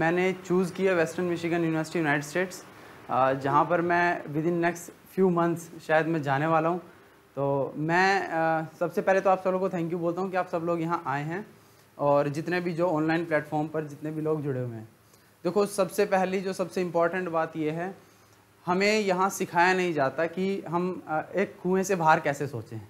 मैंने चूज़ किया western Michigan university United States जहाँ पर मैं within next few months शायद मैं जाने वाला हूँ तो मैं आ, सबसे पहले तो आप सब लोगों को थैंक यू बोलता हूँ कि आप सब लोग यहाँ आए हैं और जितने भी जो ऑनलाइन प्लेटफॉर्म पर जितने भी लोग जुड़े हुए हैं देखो सबसे पहली जो सबसे इम्पॉर्टेंट बात यह है हमें यहाँ सिखाया नहीं जाता कि हम एक कुएँ से बाहर कैसे सोचें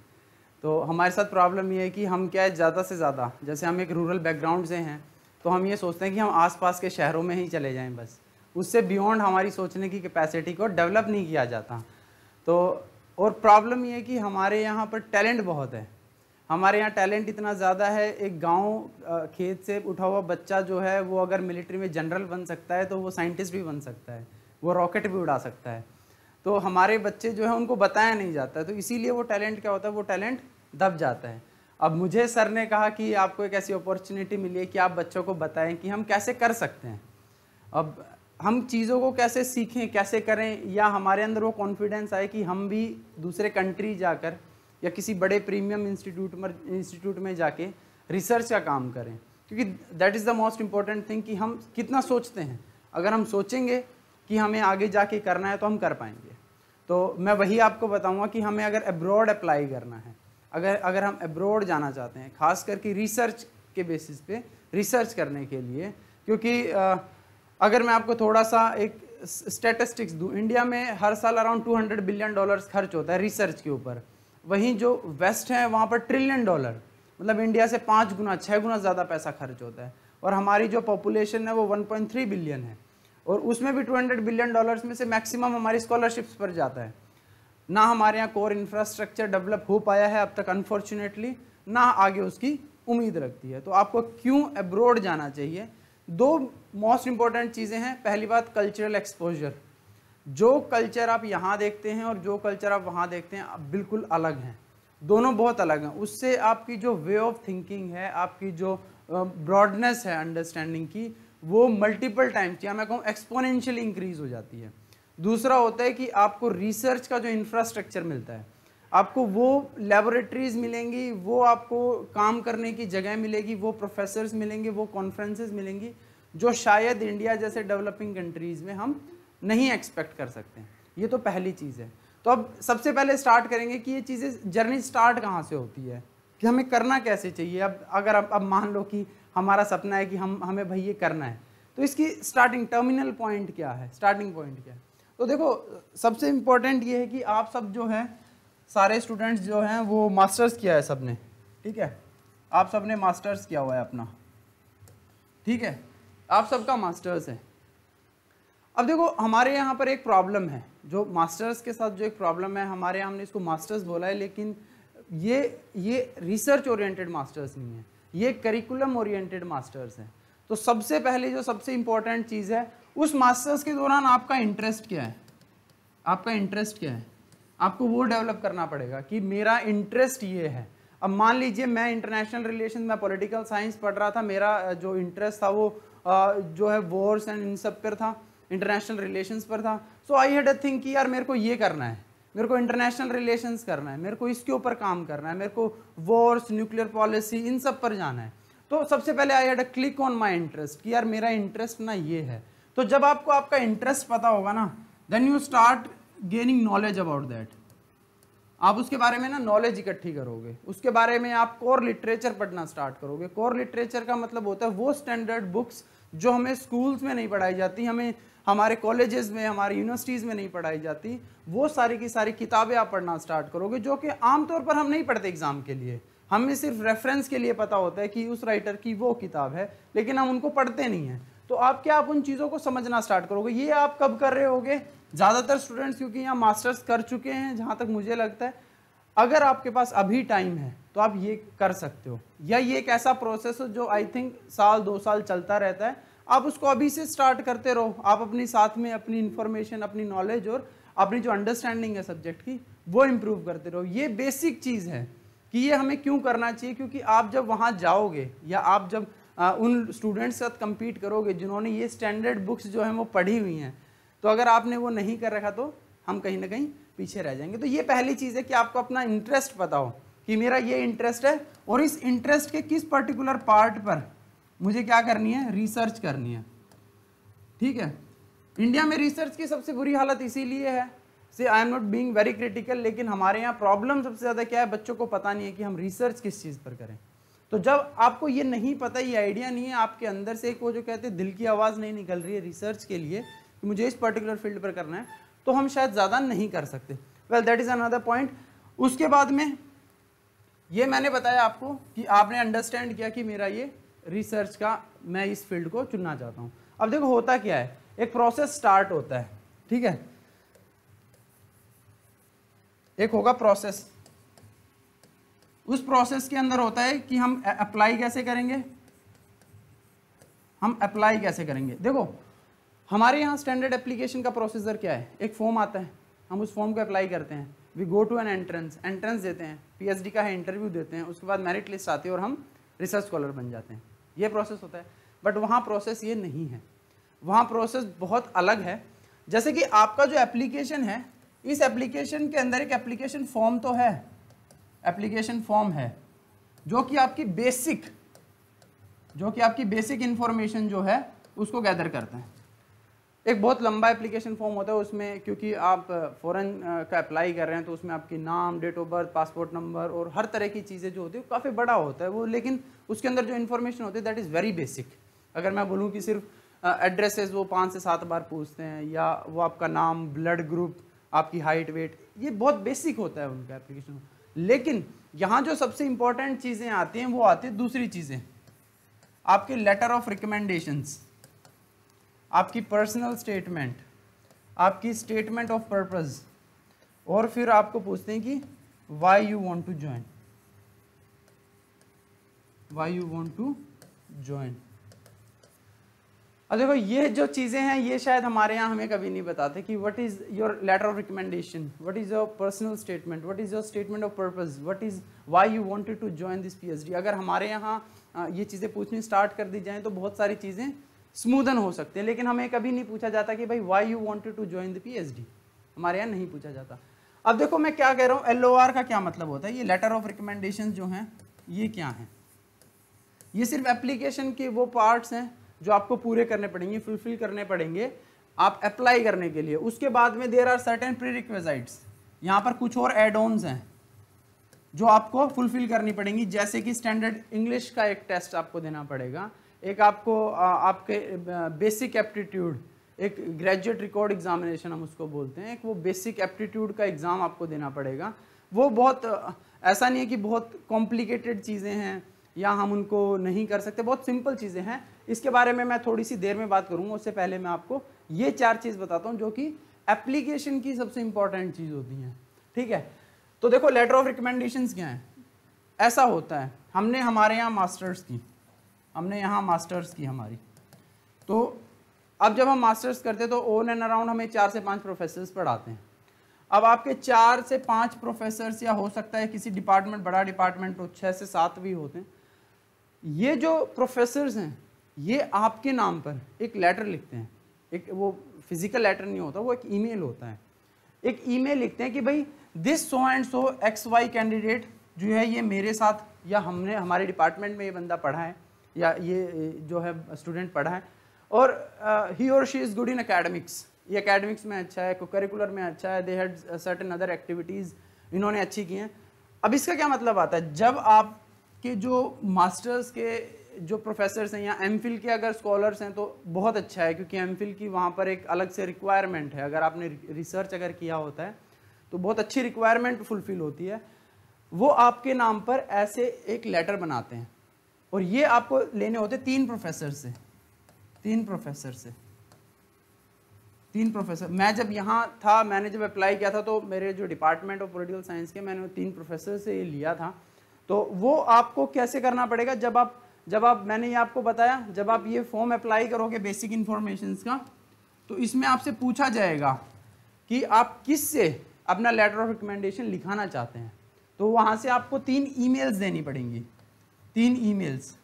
तो हमारे साथ प्रॉब्लम ये है कि हम क्या ज़्यादा से ज़्यादा जैसे हम एक रूरल बैकग्राउंड से हैं तो हम ये सोचते हैं कि हम आसपास के शहरों में ही चले जाएं बस उससे बियॉन्ड हमारी सोचने की कैपेसिटी को डेवलप नहीं किया जाता तो और प्रॉब्लम ये कि हमारे यहाँ पर टैलेंट बहुत है हमारे यहाँ टैलेंट इतना ज़्यादा है एक गांव खेत से उठा हुआ बच्चा जो है वो अगर मिलिट्री में जनरल बन सकता है तो वो साइंटिस्ट भी बन सकता है वो रॉकेट भी उड़ा सकता है तो हमारे बच्चे जो है उनको बताया नहीं जाता है तो इसीलिए वो टैलेंट क्या होता है वो टैलेंट दब जाता है अब मुझे सर ने कहा कि आपको एक ऐसी अपॉर्चुनिटी मिली है कि आप बच्चों को बताएं कि हम कैसे कर सकते हैं अब हम चीज़ों को कैसे सीखें कैसे करें या हमारे अंदर वो कॉन्फिडेंस आए कि हम भी दूसरे कंट्री जाकर या किसी बड़े प्रीमियम इंस्टीट्यूट में इंस्टीट्यूट में जाके रिसर्च का काम करें क्योंकि that is the most important thing कि हम कितना सोचते हैं अगर हम सोचेंगे कि हमें आगे जाके करना है तो हम कर पाएंगे तो मैं वही आपको बताऊंगा कि हमें अगर अब्रॉड अप्लाई करना है अगर अगर हम अब्रोड जाना चाहते हैं खास करके रिसर्च के बेसिस पे रिसर्च करने के लिए क्योंकि अगर मैं आपको थोड़ा सा एक स्टेटिस्टिक्स दूँ इंडिया में हर साल अराउंड 200 बिलियन डॉलर्स खर्च होता है रिसर्च के ऊपर वहीं जो वेस्ट है वहाँ पर ट्रिलियन डॉलर मतलब इंडिया से पाँच गुना छः गुना ज़्यादा पैसा खर्च होता है और हमारी जो पॉपुलेशन है वो 1.3 बिलियन है और उसमें भी 200 बिलियन डॉलर्स में से मैक्सिमम हमारी स्कॉलरशिप्स पर जाता है ना हमारे यहाँ कोर इंफ्रास्ट्रक्चर डेवलप हो पाया है अब तक अनफॉर्चुनेटली ना आगे उसकी उम्मीद रखती है तो आपको क्यों अब्रोड जाना चाहिए दो मोस्ट इम्पॉर्टेंट चीज़ें हैं पहली बात कल्चरल एक्सपोजर जो कल्चर आप यहाँ देखते हैं और जो कल्चर आप वहाँ देखते हैं बिल्कुल अलग हैं दोनों बहुत अलग हैं उससे आपकी जो वे ऑफ थिंकिंग है आपकी जो ब्रॉडनेस है अंडरस्टैंडिंग की वो मल्टीपल टाइम्स या मैं कहूँ एक्सपोनेंशियली इंक्रीज हो जाती है दूसरा होता है कि आपको रिसर्च का जो इंफ्रास्ट्रक्चर मिलता है आपको वो लेबोरेटरीज मिलेंगी वो आपको काम करने की जगह मिलेगी वो प्रोफेसर्स मिलेंगे वो कॉन्फ्रेंसेस मिलेंगी जो शायद इंडिया जैसे डेवलपिंग कंट्रीज़ में हम नहीं एक्सपेक्ट कर सकते हैं ये तो पहली चीज़ है तो अब सबसे पहले स्टार्ट करेंगे कि ये चीज़ें जर्नी स्टार्ट कहाँ से होती है कि हमें करना कैसे चाहिए अब अगर अब अब मान लो कि हमारा सपना है कि हम हमें भाई ये करना है तो इसकी स्टार्टिंग टर्मिनल पॉइंट क्या है स्टार्टिंग पॉइंट क्या है तो देखो सबसे इम्पोर्टेंट ये है कि आप सब जो हैं सारे स्टूडेंट्स जो हैं वो मास्टर्स किया है सब ने ठीक है आप सब ने मास्टर्स किया हुआ है अपना ठीक है आप सबका मास्टर्स है अब देखो हमारे यहाँ पर एक प्रॉब्लम है जो मास्टर्स के साथ जो एक प्रॉब्लम है हमारे यहाँ हमने इसको मास्टर्स बोला है लेकिन ये ये रिसर्च ओरिएंटेड मास्टर्स नहीं है ये करिकुलम ओरिएंटेड मास्टर्स है तो सबसे पहले जो सबसे इम्पोर्टेंट चीज़ है उस मास्टर्स के दौरान आपका इंटरेस्ट क्या है आपका इंटरेस्ट क्या है आपको वो डेवलप करना पड़ेगा कि मेरा इंटरेस्ट ये है अब मान लीजिए मैं इंटरनेशनल रिलेशन में पॉलिटिकल साइंस पढ़ रहा था मेरा जो इंटरेस्ट था वो जो है वॉर्स एंड इन सब पर था इंटरनेशनल रिलेशंस पर था सो आई हैड अ थिंक कि यार मेरे को ये करना है मेरे को इंटरनेशनल रिलेशंस करना है मेरे को इसके ऊपर काम करना है मेरे को वॉर्स न्यूक्लियर पॉलिसी इन सब पर जाना है तो सबसे पहले I had a click on my interest कि यार मेरा इंटरेस्ट ना ये है तो जब आपको आपका इंटरेस्ट पता होगा ना then you start gaining knowledge about that आप उसके बारे में ना नॉलेज इकट्ठी करोगे उसके बारे में आप कोर लिटरेचर पढ़ना स्टार्ट करोगे कोर लिटरेचर का मतलब होता है वो स्टैंडर्ड बुक्स जो हमें स्कूल्स में नहीं पढ़ाई जाती हमें हमारे कॉलेजेस में हमारी यूनिवर्सिटीज़ में नहीं पढ़ाई जाती वो सारी की सारी किताबें आप पढ़ना स्टार्ट करोगे जो कि आमतौर पर हम नहीं पढ़ते एग्ज़ाम के लिए हमें सिर्फ रेफरेंस के लिए पता होता है कि उस राइटर की वो किताब है लेकिन हम उनको पढ़ते नहीं हैं तो आप क्या आप उन चीज़ों को समझना स्टार्ट करोगे ये आप कब कर रहे होगे ज़्यादातर स्टूडेंट्स क्योंकि यहाँ मास्टर्स कर चुके हैं जहाँ तक मुझे लगता है अगर आपके पास अभी टाइम है तो आप ये कर सकते हो या ये एक ऐसा प्रोसेस हो जो आई थिंक साल दो साल चलता रहता है आप उसको अभी से स्टार्ट करते रहो आप अपने साथ में अपनी इन्फॉर्मेशन अपनी नॉलेज और अपनी जो अंडरस्टैंडिंग है सब्जेक्ट की वो इम्प्रूव करते रहो ये बेसिक चीज़ है कि ये हमें क्यों करना चाहिए क्योंकि आप जब वहाँ जाओगे या आप जब उन स्टूडेंट्स के साथ कम्पीट करोगे जिन्होंने ये स्टैंडर्ड बुक्स जो हैं वो पढ़ी हुई हैं तो अगर आपने वो नहीं कर रखा तो हम कहीं ना कहीं पीछे रह जाएंगे तो ये पहली चीज़ है कि आपको अपना इंटरेस्ट पता हो कि मेरा ये इंटरेस्ट है और इस इंटरेस्ट के किस पर्टिकुलर पार्ट पर मुझे क्या करनी है रिसर्च करनी है ठीक है इंडिया में रिसर्च की सबसे बुरी हालत इसीलिए है से I am not being very critical लेकिन हमारे यहाँ प्रॉब्लम सबसे ज़्यादा क्या है बच्चों को पता नहीं है कि हम रिसर्च किस चीज़ पर करें तो जब आपको ये नहीं पता ये आइडिया नहीं है आपके अंदर से एक वो जो कहते हैं दिल की आवाज़ नहीं निकल रही है रिसर्च के लिए कि मुझे इस पर्टिकुलर फील्ड पर करना है तो हम शायद ज़्यादा नहीं कर सकते well that is another point उसके बाद में ये मैंने बताया आपको कि आपने अंडरस्टैंड किया कि मेरा ये रिसर्च का मैं इस फील्ड को चुनना चाहता हूँ अब देखो होता क्या है एक प्रोसेस स्टार्ट होता है ठीक है एक होगा प्रोसेस उस प्रोसेस के अंदर होता है कि हम अप्लाई कैसे करेंगे हम अप्लाई कैसे करेंगे देखो हमारे यहाँ स्टैंडर्ड एप्लीकेशन का प्रोसेसर क्या है एक फॉर्म आता है हम उस फॉर्म को अप्लाई करते हैं we go to an entrance entrance देते हैं पीएचडी का है इंटरव्यू देते हैं उसके बाद मेरिट लिस्ट आती है और हम रिसर्च स्कॉलर बन जाते हैं ये प्रोसेस होता है बट वहाँ प्रोसेस ये नहीं है वहाँ प्रोसेस बहुत अलग है जैसे कि आपका जो एप्लीकेशन है इस एप्लीकेशन के अंदर एक एप्लीकेशन फॉर्म तो है एप्लीकेशन फॉर्म है जो कि आपकी बेसिक जो कि आपकी बेसिक इन्फॉर्मेशन जो है उसको गैदर करते हैं एक बहुत लंबा एप्लीकेशन फॉर्म होता है उसमें क्योंकि आप फॉरेन का अप्लाई कर रहे हैं तो उसमें आपकी नाम date of birth passport number और हर तरह की चीज़ें जो होती है काफ़ी बड़ा होता है वो लेकिन उसके अंदर जो इन्फॉर्मेशन होती है दैट इज़ वेरी बेसिक अगर मैं बोलूँ कि सिर्फ एड्रेसेस वो पाँच से सात बार पूछते हैं या वो आपका नाम ब्लड ग्रुप आपकी हाइट वेट ये बहुत बेसिक होता है उनका एप्लीकेशन लेकिन यहाँ जो सबसे इंपॉर्टेंट चीज़ें आती हैं वो आती है दूसरी चीज़ें आपके लेटर ऑफ रिकमेंडेशंस आपकी पर्सनल स्टेटमेंट आपकी स्टेटमेंट ऑफ पर्पज़ और फिर आपको पूछते हैं कि why you want to join why you want to join अब देखो ये जो चीज़ें हैं ये शायद हमारे यहाँ हमें कभी नहीं बताते कि what is your letter of recommendation what is your personal statement what is your statement of purpose what is why you wanted to join this PhD अगर हमारे यहाँ ये चीज़ें पूछनी स्टार्ट कर दी जाएँ तो बहुत सारी चीज़ें स्मूदन हो सकती हैं लेकिन हमें कभी नहीं पूछा जाता कि भाई why you wanted to join the P हमारे यहाँ नहीं पूछा जाता अब देखो मैं क्या कह रहा हूँ एल का क्या मतलब होता है ये लेटर ऑफ रिकमेंडेशन जो हैं ये क्या हैं ये सिर्फ एप्लीकेशन के वो पार्ट्स हैं जो आपको पूरे करने पड़ेंगे फुलफिल करने पड़ेंगे आप अप्लाई करने के लिए उसके बाद में there are certain prerequisites यहाँ पर कुछ और एड ऑन्स हैं जो आपको फुलफिल करनी पड़ेंगी जैसे कि स्टैंडर्ड इंग्लिश का एक टेस्ट आपको देना पड़ेगा एक आपको आपके बेसिक एप्टीट्यूड एक ग्रेजुएट रिकॉर्ड एग्जामिनेशन हम उसको बोलते हैं एक वो बेसिक एप्टीट्यूड का एग्ज़ाम आपको देना पड़ेगा वो बहुत ऐसा नहीं है कि बहुत कॉम्प्लिकेटेड चीज़ें हैं या हम उनको नहीं कर सकते बहुत सिंपल चीज़ें हैं इसके बारे में मैं थोड़ी सी देर में बात करूँगा उससे पहले मैं आपको ये चार चीज़ बताता हूँ जो कि एप्लीकेशन की सबसे इंपॉर्टेंट चीज़ होती हैं ठीक है तो देखो लेटर ऑफ रिकमेंडेशन क्या हैं ऐसा होता है हमने हमारे यहाँ मास्टर्स की हमने यहाँ मास्टर्स की हमारी तो अब जब हम मास्टर्स करते तो ओन एंड अराउंड हमें चार से पाँच प्रोफेसर्स पढ़ाते हैं अब आपके चार से पाँच प्रोफेसर्स या हो सकता है किसी डिपार्टमेंट बड़ा डिपार्टमेंट हो छः से सात भी होते हैं ये जो प्रोफेसर्स हैं ये आपके नाम पर एक लेटर लिखते हैं एक वो फिज़िकल लेटर नहीं होता वो एक ईमेल होता है एक ईमेल लिखते हैं कि भाई this so and so X Y candidate जो है ये मेरे साथ या हमने हमारे डिपार्टमेंट में ये बंदा पढ़ा है या ये जो है स्टूडेंट पढ़ा है और ही और she is good in academics ये अकेडमिक्स में अच्छा है करिकुलर में अच्छा है they had certain other activities इन्होंने अच्छी की हैं अब इसका क्या मतलब आता है जब आप कि जो मास्टर्स के जो प्रोफेसर्स हैं या एम के अगर स्कॉलर्स हैं तो बहुत अच्छा है क्योंकि एम की वहाँ पर एक अलग से रिक्वायरमेंट है अगर आपने रिसर्च अगर किया होता है तो बहुत अच्छी रिक्वायरमेंट फुलफ़िल होती है वो आपके नाम पर ऐसे एक लेटर बनाते हैं और ये आपको लेने होते तीन प्रोफेसर से तीन प्रोफेसर से तीन प्रोफेसर मैं जब यहाँ था मैंने जब अप्लाई किया था तो मेरे जो डिपार्टमेंट ऑफ पोलिटिकल साइंस के मैंने तीन प्रोफेसर से ये लिया था तो वो आपको कैसे करना पड़ेगा जब आप जब आप मैंने ये आपको बताया जब आप ये फॉर्म अप्लाई करोगे बेसिक इन्फॉर्मेशन का तो इसमें आपसे पूछा जाएगा कि आप किस से अपना लेटर ऑफ रिकमेंडेशन लिखाना चाहते हैं तो वहाँ से आपको तीन ईमेल्स देनी पड़ेंगी तीन ईमेल्स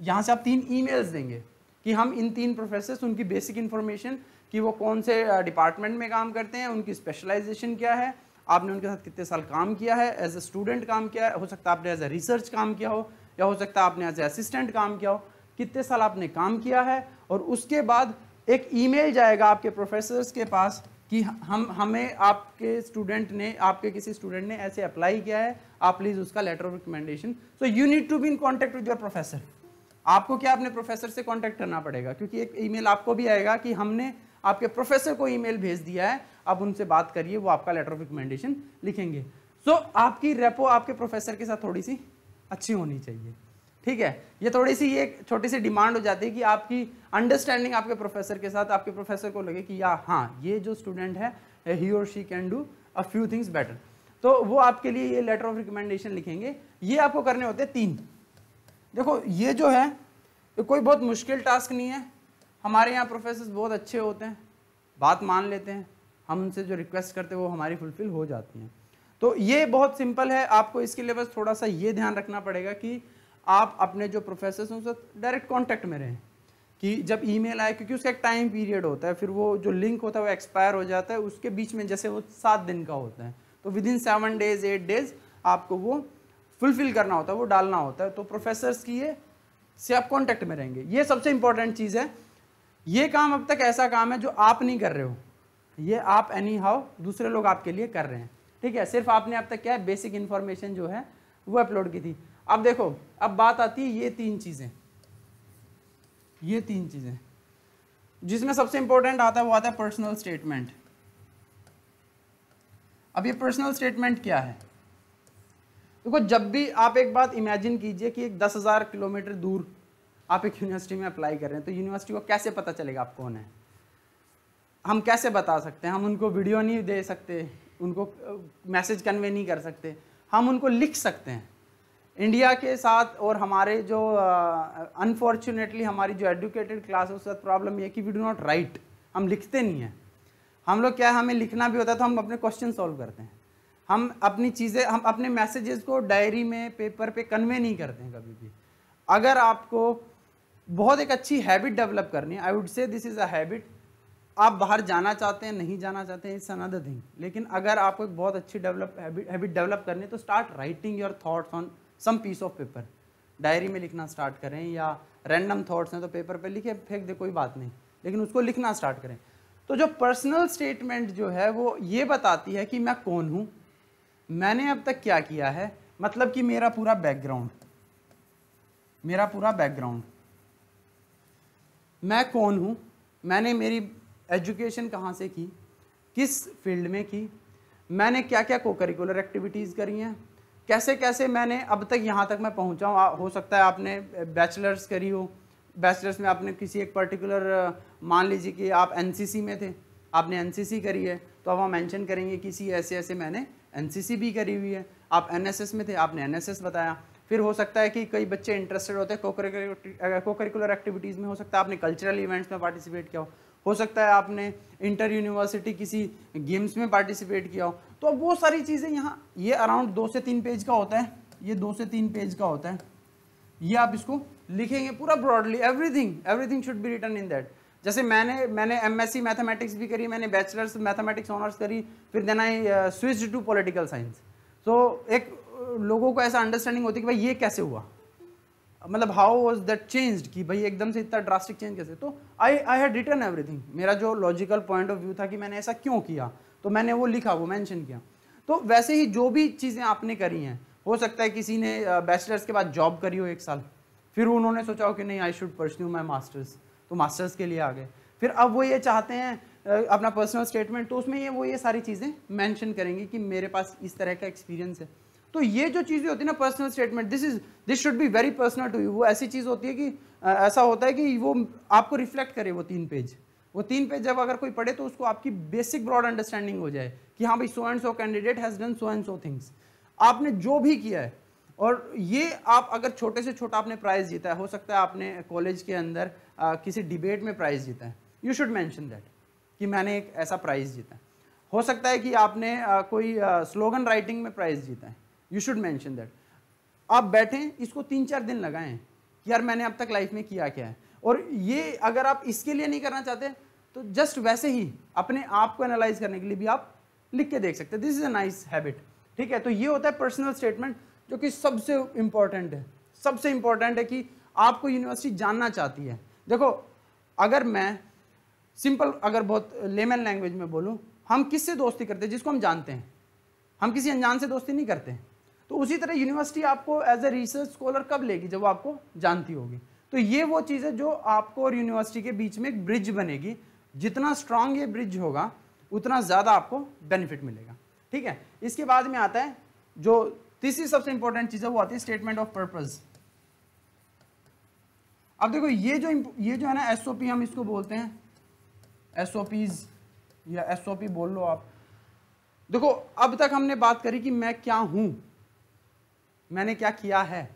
यहाँ से आप तीन ईमेल्स देंगे कि हम इन तीन प्रोफेसर उनकी बेसिक इन्फॉर्मेशन कि वो कौन से डिपार्टमेंट uh, में काम करते हैं उनकी स्पेशलाइजेशन क्या है आपने उनके साथ कितने साल काम किया है एज ए स्टूडेंट काम किया है हो सकता है आपने एज ए रिसर्च काम किया हो या हो सकता है आपने एज ए असिस्टेंट काम किया हो कितने साल आपने काम किया है और उसके बाद एक ईमेल जाएगा आपके प्रोफेसर्स के पास कि हम हमें आपके स्टूडेंट ने आपके किसी स्टूडेंट ने ऐसे अप्लाई किया है आप प्लीज़ उसका letter of recommendation so you need to be in contact with your professor आपको क्या अपने प्रोफेसर से कॉन्टैक्ट करना पड़ेगा क्योंकि एक ईमेल आपको भी आएगा कि हमने आपके प्रोफेसर को ईमेल भेज दिया है आप उनसे बात करिए वो आपका लेटर ऑफ रिकमेंडेशन लिखेंगे सो so, आपकी रेपो आपके प्रोफेसर के साथ थोड़ी सी अच्छी होनी चाहिए ठीक है ये थोड़ी सी ये छोटी सी डिमांड हो जाती है कि आपकी अंडरस्टैंडिंग आपके प्रोफेसर के साथ आपके प्रोफेसर को लगे कि या हाँ ये जो स्टूडेंट है ही और she can do a few things better तो वो आपके लिए ये लेटर ऑफ रिकमेंडेशन लिखेंगे ये आपको करने होते हैं तीन देखो ये जो है ये कोई बहुत मुश्किल टास्क नहीं है हमारे यहाँ प्रोफेसर बहुत अच्छे होते हैं बात मान लेते हैं हमसे जो रिक्वेस्ट करते हैं वो हमारी फुलफिल हो जाती हैं तो ये बहुत सिंपल है आपको इसके लिए बस थोड़ा सा ये ध्यान रखना पड़ेगा कि आप अपने जो प्रोफेसर हैं उनसे डायरेक्ट कॉन्टैक्ट में रहें कि जब ईमेल आए क्योंकि उसका एक टाइम पीरियड होता है फिर वो जो लिंक होता है वो एक्सपायर हो जाता है उसके बीच में जैसे वो सात दिन का होता है तो within seven days eight days आपको वो फुलफिल करना होता है वो डालना होता है तो प्रोफेसर्स की ये से आप कॉन्टैक्ट में रहेंगे ये सबसे इंपॉर्टेंट चीज़ है ये काम अब तक ऐसा काम है जो आप नहीं कर रहे हो ये आप एनी हाउ दूसरे लोग आपके लिए कर रहे हैं ठीक है सिर्फ आपने अब तक क्या है बेसिक इन्फॉर्मेशन जो है वो अपलोड की थी अब देखो अब बात आती है ये तीन चीज़ें ये तीन चीज़ें जिसमें सबसे इंपॉर्टेंट आता है वो आता है पर्सनल स्टेटमेंट अब ये पर्सनल स्टेटमेंट क्या है देखो जब भी आप एक बात इमेजिन कीजिए कि एक दस हज़ार किलोमीटर दूर आप एक यूनिवर्सिटी में अप्लाई कर रहे हैं तो यूनिवर्सिटी को कैसे पता चलेगा आप कौन है हम कैसे बता सकते हैं हम उनको वीडियो नहीं दे सकते उनको मैसेज कन्वे नहीं कर सकते हम उनको लिख सकते हैं इंडिया के साथ और हमारे जो अनफॉर्चुनेटली uh, हमारी जो एडुकेटेड क्लास है उसके साथ प्रॉब्लम ये कि वी डू नॉट राइट हम लिखते नहीं हैं हम लोग क्या है हमें लिखना भी होता है तो हम अपने क्वेश्चन सॉल्व करते हैं हम अपनी चीज़ें हम अपने मैसेजेस को डायरी में पेपर पे कन्वे नहीं करते हैं कभी भी अगर आपको बहुत एक अच्छी हैबिट डेवलप करनी है I would say this is a habit आप बाहर जाना चाहते हैं नहीं जाना चाहते हैं इट्स अनदर थिंग लेकिन अगर आपको एक बहुत अच्छी डेवलप हैबिट डेवलप करनी है तो start writing your thoughts on some piece of paper diary में लिखना स्टार्ट करें या रैंडम थाट्स हैं तो पेपर पे लिखे फेंक दे कोई बात नहीं लेकिन उसको लिखना स्टार्ट करें तो जो पर्सनल स्टेटमेंट जो है वो ये बताती है कि मैं कौन हूँ मैंने अब तक क्या किया है मतलब कि मेरा पूरा बैकग्राउंड मेरा पूरा बैकग्राउंड मैं कौन हूँ मैंने मेरी एजुकेशन कहाँ से की किस फील्ड में की मैंने क्या क्या को करिकुलर एक्टिविटीज़ करी हैं कैसे कैसे मैंने अब तक यहाँ तक मैं पहुँचा हूँ हो सकता है आपने बैचलर्स करी हो बैचलर्स में आपने किसी एक पर्टिकुलर मान लीजिए कि आप एन में थे आपने एन करी है तो अब हम मैंशन करेंगे किसी ऐसे ऐसे मैंने एन भी करी हुई है आप एन में थे आपने एन बताया फिर हो सकता है कि कई बच्चे इंटरेस्टेड होते हैं को करिकुलर एक्टिविटीज़ में हो सकता है आपने कल्चरल इवेंट्स में पार्टिसिपेट किया हो हो सकता है आपने इंटर यूनिवर्सिटी किसी गेम्स में पार्टिसिपेट किया हो तो अब वो सारी चीज़ें यहाँ ये अराउंड दो से तीन पेज का होता है ये दो से तीन पेज का होता है ये आप इसको लिखेंगे पूरा broadly everything everything should be written in that जैसे मैंने मैंने एमएससी मैथमेटिक्स भी करी मैंने बैचलर्स मैथमेटिक्स ऑनर्स करी फिर then I switch to political science तो एक लोगों को ऐसा अंडरस्टैंडिंग होती है कि भाई ये कैसे हुआ मतलब हाउ वॉज दैट चेंज कि भाई एकदम से इतना ड्रास्टिक चेंज कैसे तो I I had written everything मेरा जो लॉजिकल पॉइंट ऑफ व्यू था कि मैंने ऐसा क्यों किया तो मैंने वो लिखा वो मैंशन किया तो वैसे ही जो भी चीज़ें आपने करी हैं हो सकता है किसी ने बैचलर्स के बाद जॉब करी हो एक साल फिर उन्होंने सोचा हो कि नहीं I should pursue my masters तो मास्टर्स के लिए आ गए फिर अब वो ये चाहते हैं अपना पर्सनल स्टेटमेंट तो उसमें ये वो ये सारी चीज़ें मैंशन करेंगे कि मेरे पास इस तरह का एक्सपीरियंस है तो ये जो चीज़ें होती है ना personal statement this is this should be very personal to you वो ऐसी चीज़ होती है कि आ, ऐसा होता है कि वो आपको रिफ्लेक्ट करे वो तीन पेज वो तीन पेज जब अगर कोई पढ़े तो उसको आपकी बेसिक ब्रॉड अंडरस्टैंडिंग हो जाए कि हाँ भाई so and so candidate has done so and so things आपने जो भी किया है और ये आप अगर छोटे से छोटा आपने प्राइज़ जीता है हो सकता है आपने कॉलेज के अंदर आ, किसी डिबेट में प्राइज़ जीता है यू शुड मैंशन दैट कि मैंने एक ऐसा प्राइज़ जीता है हो सकता है कि आपने आ, कोई स्लोगन राइटिंग में प्राइज़ जीता है यू शुड मैंशन दैट आप बैठें इसको तीन चार दिन लगाएं कि यार मैंने अब तक लाइफ में किया क्या है और ये अगर आप इसके लिए नहीं करना चाहते तो जस्ट वैसे ही अपने आप को एनालाइज करने के लिए भी आप लिख के देख सकते हैं this is a nice habit ठीक है तो ये होता है पर्सनल स्टेटमेंट जो कि सबसे इंपॉर्टेंट है सबसे इंपॉर्टेंट है कि आपको यूनिवर्सिटी जानना चाहती है देखो अगर मैं सिंपल अगर बहुत लेमन लैंग्वेज में बोलूँ हम किससे दोस्ती करते हैं जिसको हम जानते हैं हम किसी अनजान से दोस्ती नहीं करते हैं तो उसी तरह यूनिवर्सिटी आपको एज ए रिसर्च स्कॉलर कब लेगी जब वो आपको जानती होगी तो ये वो चीज़ है जो आपको और यूनिवर्सिटी के बीच में एक ब्रिज बनेगी जितना स्ट्रांग ये ब्रिज होगा उतना ज़्यादा आपको बेनिफिट मिलेगा ठीक है इसके बाद में आता है जो तीसरी सबसे इंपॉर्टेंट चीज़ है वो आती है स्टेटमेंट ऑफ पर्पज़ अब देखो ये जो ये जो है ना एस हम इसको बोलते हैं एस या एस बोल लो आप देखो अब तक हमने बात करी कि मैं क्या हूँ मैंने क्या किया है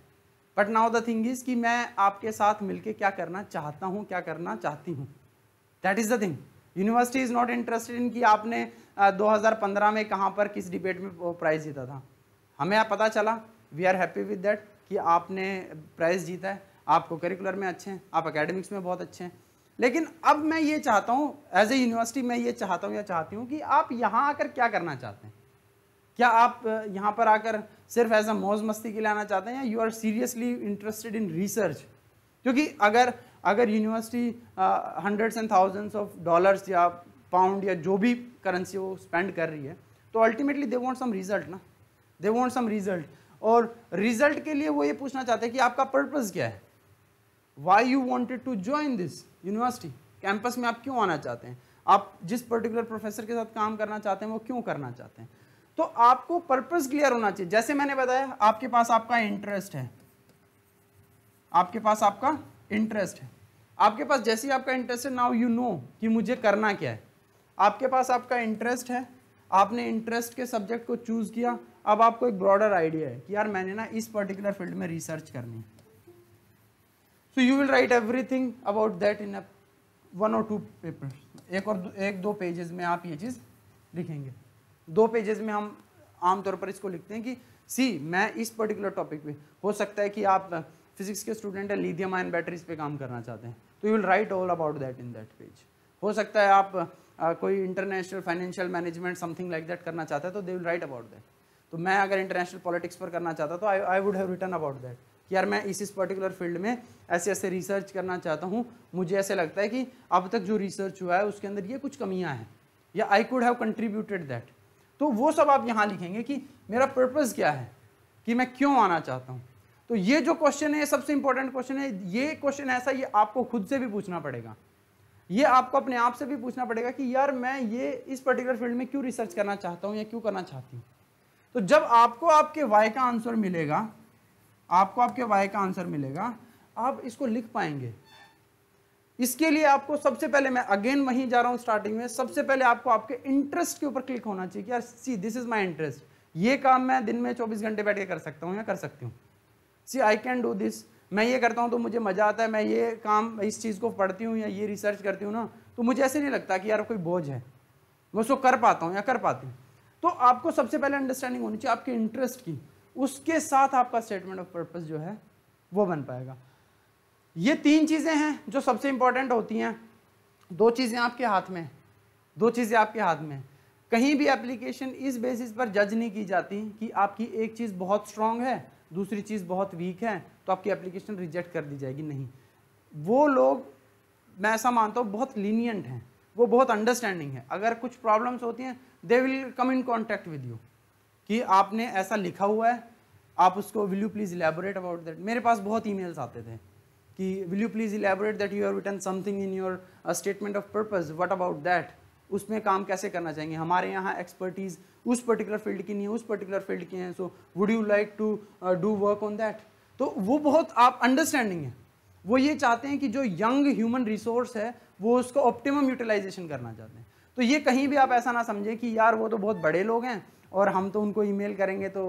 but now the thing is कि मैं आपके साथ मिलके क्या करना चाहता हूँ क्या करना चाहती हूँ that is the thing university is not interested in कि आपने आ, 2015 में कहाँ पर किस डिबेट में प्राइज़ जीता था हमें पता चला we are happy with that कि आपने प्राइज़ जीता है आपको करिकुलर में अच्छे हैं आप अकेडमिक्स में बहुत अच्छे हैं लेकिन अब मैं ये चाहता हूँ एज ए यूनिवर्सिटी मैं ये चाहता हूँ या चाहती हूँ कि आप यहाँ आकर क्या करना चाहते हैं क्या आप यहाँ पर आकर सिर्फ ऐसा मौज मस्ती के लिए आना चाहते हैं या you are seriously interested in research क्योंकि अगर अगर university hundreds and thousands of dollars या पाउंड या जो भी करेंसी वो स्पेंड कर रही है तो ultimately they want some result ना दे वॉन्ट सम रिजल्ट और रिजल्ट के लिए वो ये पूछना चाहते हैं कि आपका पर्पज़ क्या है why you wanted to join this university campus में आप क्यों आना चाहते हैं आप जिस पर्टिकुलर प्रोफेसर के साथ काम करना चाहते हैं वो क्यों करना चाहते हैं तो आपको पर्पस क्लियर होना चाहिए जैसे मैंने बताया आपके पास आपका इंटरेस्ट है आपके पास आपका इंटरेस्ट है आपके पास जैसे ही आपका इंटरेस्ट है नाउ यू नो कि मुझे करना क्या है आपके पास आपका इंटरेस्ट है आपने इंटरेस्ट के सब्जेक्ट को चूज़ किया अब आपको एक ब्रॉडर आइडिया है कि यार मैंने ना इस पर्टिकुलर फील्ड में रिसर्च करनी है so you will write everything about that in one और टू पेपर एक और एक दो पेजेस में आप ये चीज़ लिखेंगे दो पेजेस में हम आमतौर पर इसको लिखते हैं कि सी मैं इस पर्टिकुलर टॉपिक पे हो सकता है कि आप फिजिक्स के स्टूडेंट हैं लीथियम आयन बैटरीज पे काम करना चाहते हैं तो you will write all about that in that page हो सकता है आप आ, कोई international financial management something like that करना चाहता है तो they will write about that तो मैं अगर इंटरनेशनल पॉलिटिक्स पर करना चाहता तो I I would have written about that कि यार मैं इस इस पर्टिकुलर फील्ड में ऐसे ऐसे रिसर्च करना चाहता हूँ मुझे ऐसे लगता है कि अब तक जो रिसर्च हुआ है उसके अंदर ये कुछ कमियाँ हैं या I could have contributed that तो वो सब आप यहाँ लिखेंगे कि मेरा पर्पज़ क्या है कि मैं क्यों आना चाहता हूँ तो ये जो क्वेश्चन है सबसे इंपॉर्टेंट क्वेश्चन है ये क्वेश्चन ऐसा ये आपको खुद से भी पूछना पड़ेगा ये आपको अपने आप से भी पूछना पड़ेगा कि यार मैं ये इस पर्टिकुलर फील्ड में क्यों रिसर्च करना चाहता हूँ या क्यों करना चाहती हूँ तो जब आपको आपके वाई का आंसर मिलेगा आपको आपके वाई का आंसर मिलेगा आप इसको लिख पाएंगे इसके लिए आपको सबसे पहले मैं अगेन वहीं जा रहा हूँ स्टार्टिंग में सबसे पहले आपको आपके इंटरेस्ट के ऊपर क्लिक होना चाहिए यार see this is my interest ये काम मैं दिन में चौबीस घंटे बैठ के कर सकता हूँ या कर सकती हूँ see I can do this मैं ये करता हूँ तो मुझे मज़ा आता है मैं ये काम इस चीज़ को पढ़ती हूँ या ये रिसर्च करती हूँ ना तो मुझे ऐसे नहीं लगता कि यार कोई बोझ है मैं उसको कर पाता हूँ या कर पाती हूँ तो आपको सबसे पहले अंडरस्टैंडिंग होनी चाहिए आपके इंटरेस्ट की उसके साथ आपका स्टेटमेंट ऑफ पर्पज़ जो है वो बन पाएगा ये तीन चीज़ें हैं जो सबसे इंपॉर्टेंट होती हैं दो चीज़ें आपके हाथ में दो चीज़ें आपके हाथ में कहीं भी एप्लीकेशन इस बेसिस पर जज नहीं की जाती कि आपकी एक चीज़ बहुत स्ट्रांग है दूसरी चीज़ बहुत वीक है तो आपकी एप्लीकेशन रिजेक्ट कर दी जाएगी नहीं वो लोग मैं ऐसा मानता हूँ बहुत लीनियंट हैं वो बहुत अंडरस्टैंडिंग है अगर कुछ प्रॉब्लम्स होती हैं they will come in contact with you कि आपने ऐसा लिखा हुआ है आप उसको will you please elaborate about that मेरे पास बहुत ईमेल्स आते थे कि will you please elaborate that you have return something in your statement of purpose what about that उसमें काम कैसे करना चाहेंगे हमारे यहाँ एक्सपर्टीज़ उस पर्टिकुलर फील्ड की नहीं है उस पर्टिकुलर फील्ड की हैं so would you like to do work on that तो वो बहुत आप अंडरस्टैंडिंग है वो ये चाहते हैं कि जो यंग ह्यूमन रिसोर्स है वो उसको ऑप्टिमम यूटिलाइजेशन करना चाहते हैं तो ये कहीं भी आप ऐसा ना समझें कि यार वो तो बहुत बड़े लोग हैं और हम तो उनको ईमेल करेंगे तो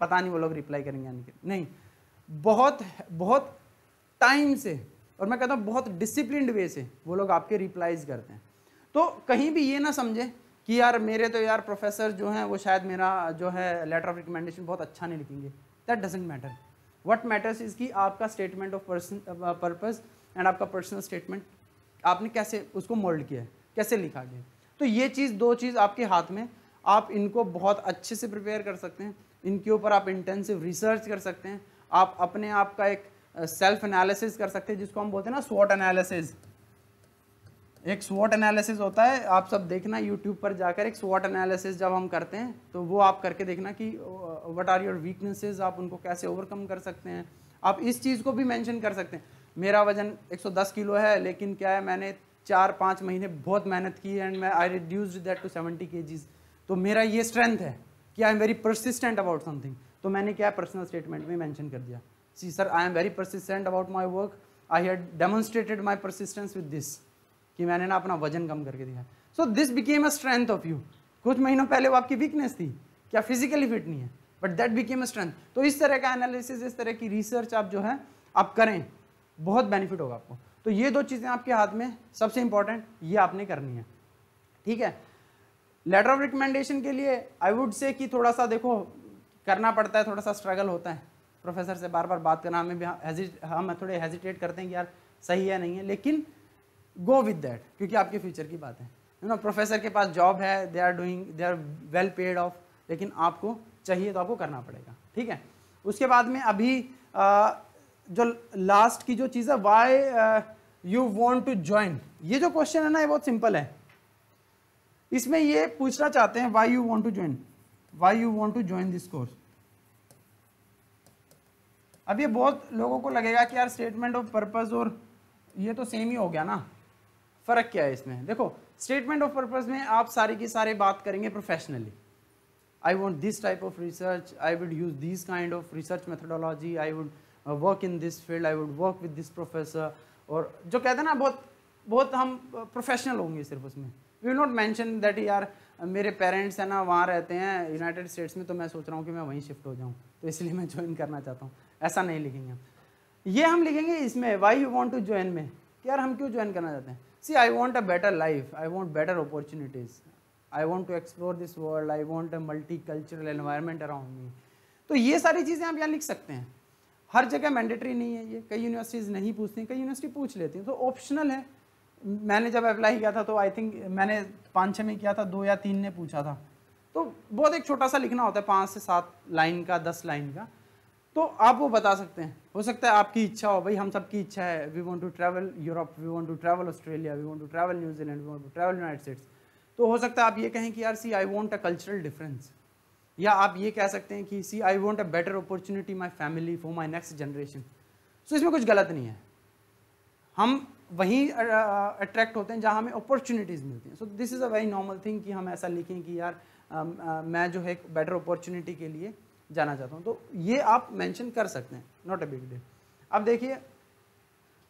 पता नहीं वो लोग रिप्लाई करेंगे नहीं बहुत बहुत टाइम से और मैं कहता हूँ बहुत डिसिप्लिन वे से वो लोग आपके रिप्लाइज करते हैं तो कहीं भी ये ना समझें कि यार मेरे तो यार प्रोफेसर जो हैं वो शायद मेरा जो है लेटर ऑफ रिकमेंडेशन बहुत अच्छा नहीं लिखेंगे that doesn't matter what matters is कि आपका स्टेटमेंट ऑफ पर्पज़ एंड आपका पर्सनल स्टेटमेंट आपने कैसे उसको मोल्ड किया है कैसे लिखा गया तो ये चीज़ दो चीज़ आपके हाथ में आप इनको बहुत अच्छे से प्रिपेयर कर सकते हैं इनके ऊपर आप इंटेंसिव रिसर्च कर सकते हैं आप अपने आप का एक सेल्फ एनालिसिस कर सकते हैं जिसको हम बोलते हैं ना स्वॉट एनालिसिस एक स्वॉट एनालिसिस होता है आप सब देखना यूट्यूब पर जाकर एक स्वॉट एनालिसिस जब हम करते हैं तो वो आप करके देखना कि व्हाट आर योर वीकनेसेस आप उनको कैसे ओवरकम कर सकते हैं आप इस चीज़ को भी मेंशन कर सकते हैं मेरा वजन 110 किलो है लेकिन क्या है मैंने चार पाँच महीने बहुत मेहनत की एंड मैं I reduce that to seventy के तो मेरा ये स्ट्रेंथ है कि I am very persistent about something तो मैंने क्या पर्सनल स्टेटमेंट में मैंशन कर दिया See, sir, I am very persistent about my work. I had demonstrated my persistence with this. कि मैंने ना अपना वजन कम करके दिया so this became a strength of you कुछ महीनों पहले वो आपकी वीकनेस थी क्या फिजिकली फिट नहीं है but that became a strength तो इस तरह का एनालिसिस इस तरह की रिसर्च आप जो है आप करें बहुत बेनिफिट होगा आपको तो ये दो चीज़ें आपके हाथ में सबसे इंपॉर्टेंट ये आपने करनी है ठीक है लेटर ऑफ रिकमेंडेशन के लिए आई वुड से कि थोड़ा सा देखो करना पड़ता है थोड़ा सा स्ट्रगल होता है प्रोफेसर से बार बार बात करना हमें भी हम थोड़े हेजिटेट करते हैं कि यार सही है नहीं है लेकिन गो विद दैट क्योंकि आपके फ्यूचर की बात है यू नो प्रोफेसर के पास जॉब है they are doing they are well paid off लेकिन आपको चाहिए तो आपको करना पड़ेगा ठीक है उसके बाद में अभी आ, जो लास्ट की जो चीज़ है why you want to join ये जो क्वेश्चन है ना ये बहुत सिंपल है इसमें ये पूछना चाहते हैं why you want to join why you want to join this course अब ये बहुत लोगों को लगेगा कि यार स्टेटमेंट ऑफ पर्पज़ और ये तो सेम ही हो गया ना फ़र्क क्या है इसमें देखो स्टेटमेंट ऑफ पर्पज़ में आप सारी की सारी बात करेंगे professionally I want this type of research I would use this kind of research methodology I would work in this field I would work with this professor और जो कहते हैं ना बहुत बहुत हम प्रोफेशनल uh, होंगे सिर्फ उसमें we will not mention that यार uh, मेरे पेरेंट्स हैं ना वहाँ रहते हैं यूनाइटेड स्टेट्स में तो मैं सोच रहा हूँ कि मैं वहीं शिफ्ट हो जाऊँ तो इसलिए मैं ज्वाइन करना चाहता हूँ ऐसा नहीं लिखेंगे हम ये हम लिखेंगे इसमें why you want to join में कि यार हम क्यों ज्वाइन करना चाहते हैं see I want a better life I want better opportunities I want to explore this world I want a multi cultural environment around me तो ये सारी चीज़ें आप यहाँ लिख सकते हैं हर जगह मैंडेटरी नहीं है ये कई यूनिवर्सिटीज़ नहीं पूछती कई यूनिवर्सिटी पूछ लेती हैं तो ऑप्शनल है मैंने जब अप्लाई किया था तो आई थिंक मैंने पाँच छः में किया था दो या तीन ने पूछा था तो बहुत एक छोटा सा लिखना होता है पाँच से सात लाइन का दस लाइन का तो आप वो बता सकते हैं हो सकता है आपकी इच्छा हो भाई हम सबकी इच्छा है we want to travel Europe we want to travel Australia we want to travel New Zealand we want to travel United States तो हो सकता है आप ये कहें कि यार see I want a cultural difference या आप ये कह सकते हैं कि see I want a better opportunity my family for my next generation so इसमें कुछ गलत नहीं है हम वहीं अट्रैक्ट होते हैं जहाँ हमें अपॉर्चुनिटीज़ मिलती हैं so this is a very normal thing कि हम ऐसा लिखें कि यार आ, आ, मैं जो है बेटर अपॉर्चुनिटी के लिए जाना चाहता हूँ तो ये आप मेंशन कर सकते हैं नॉट ए बिग डील अब देखिए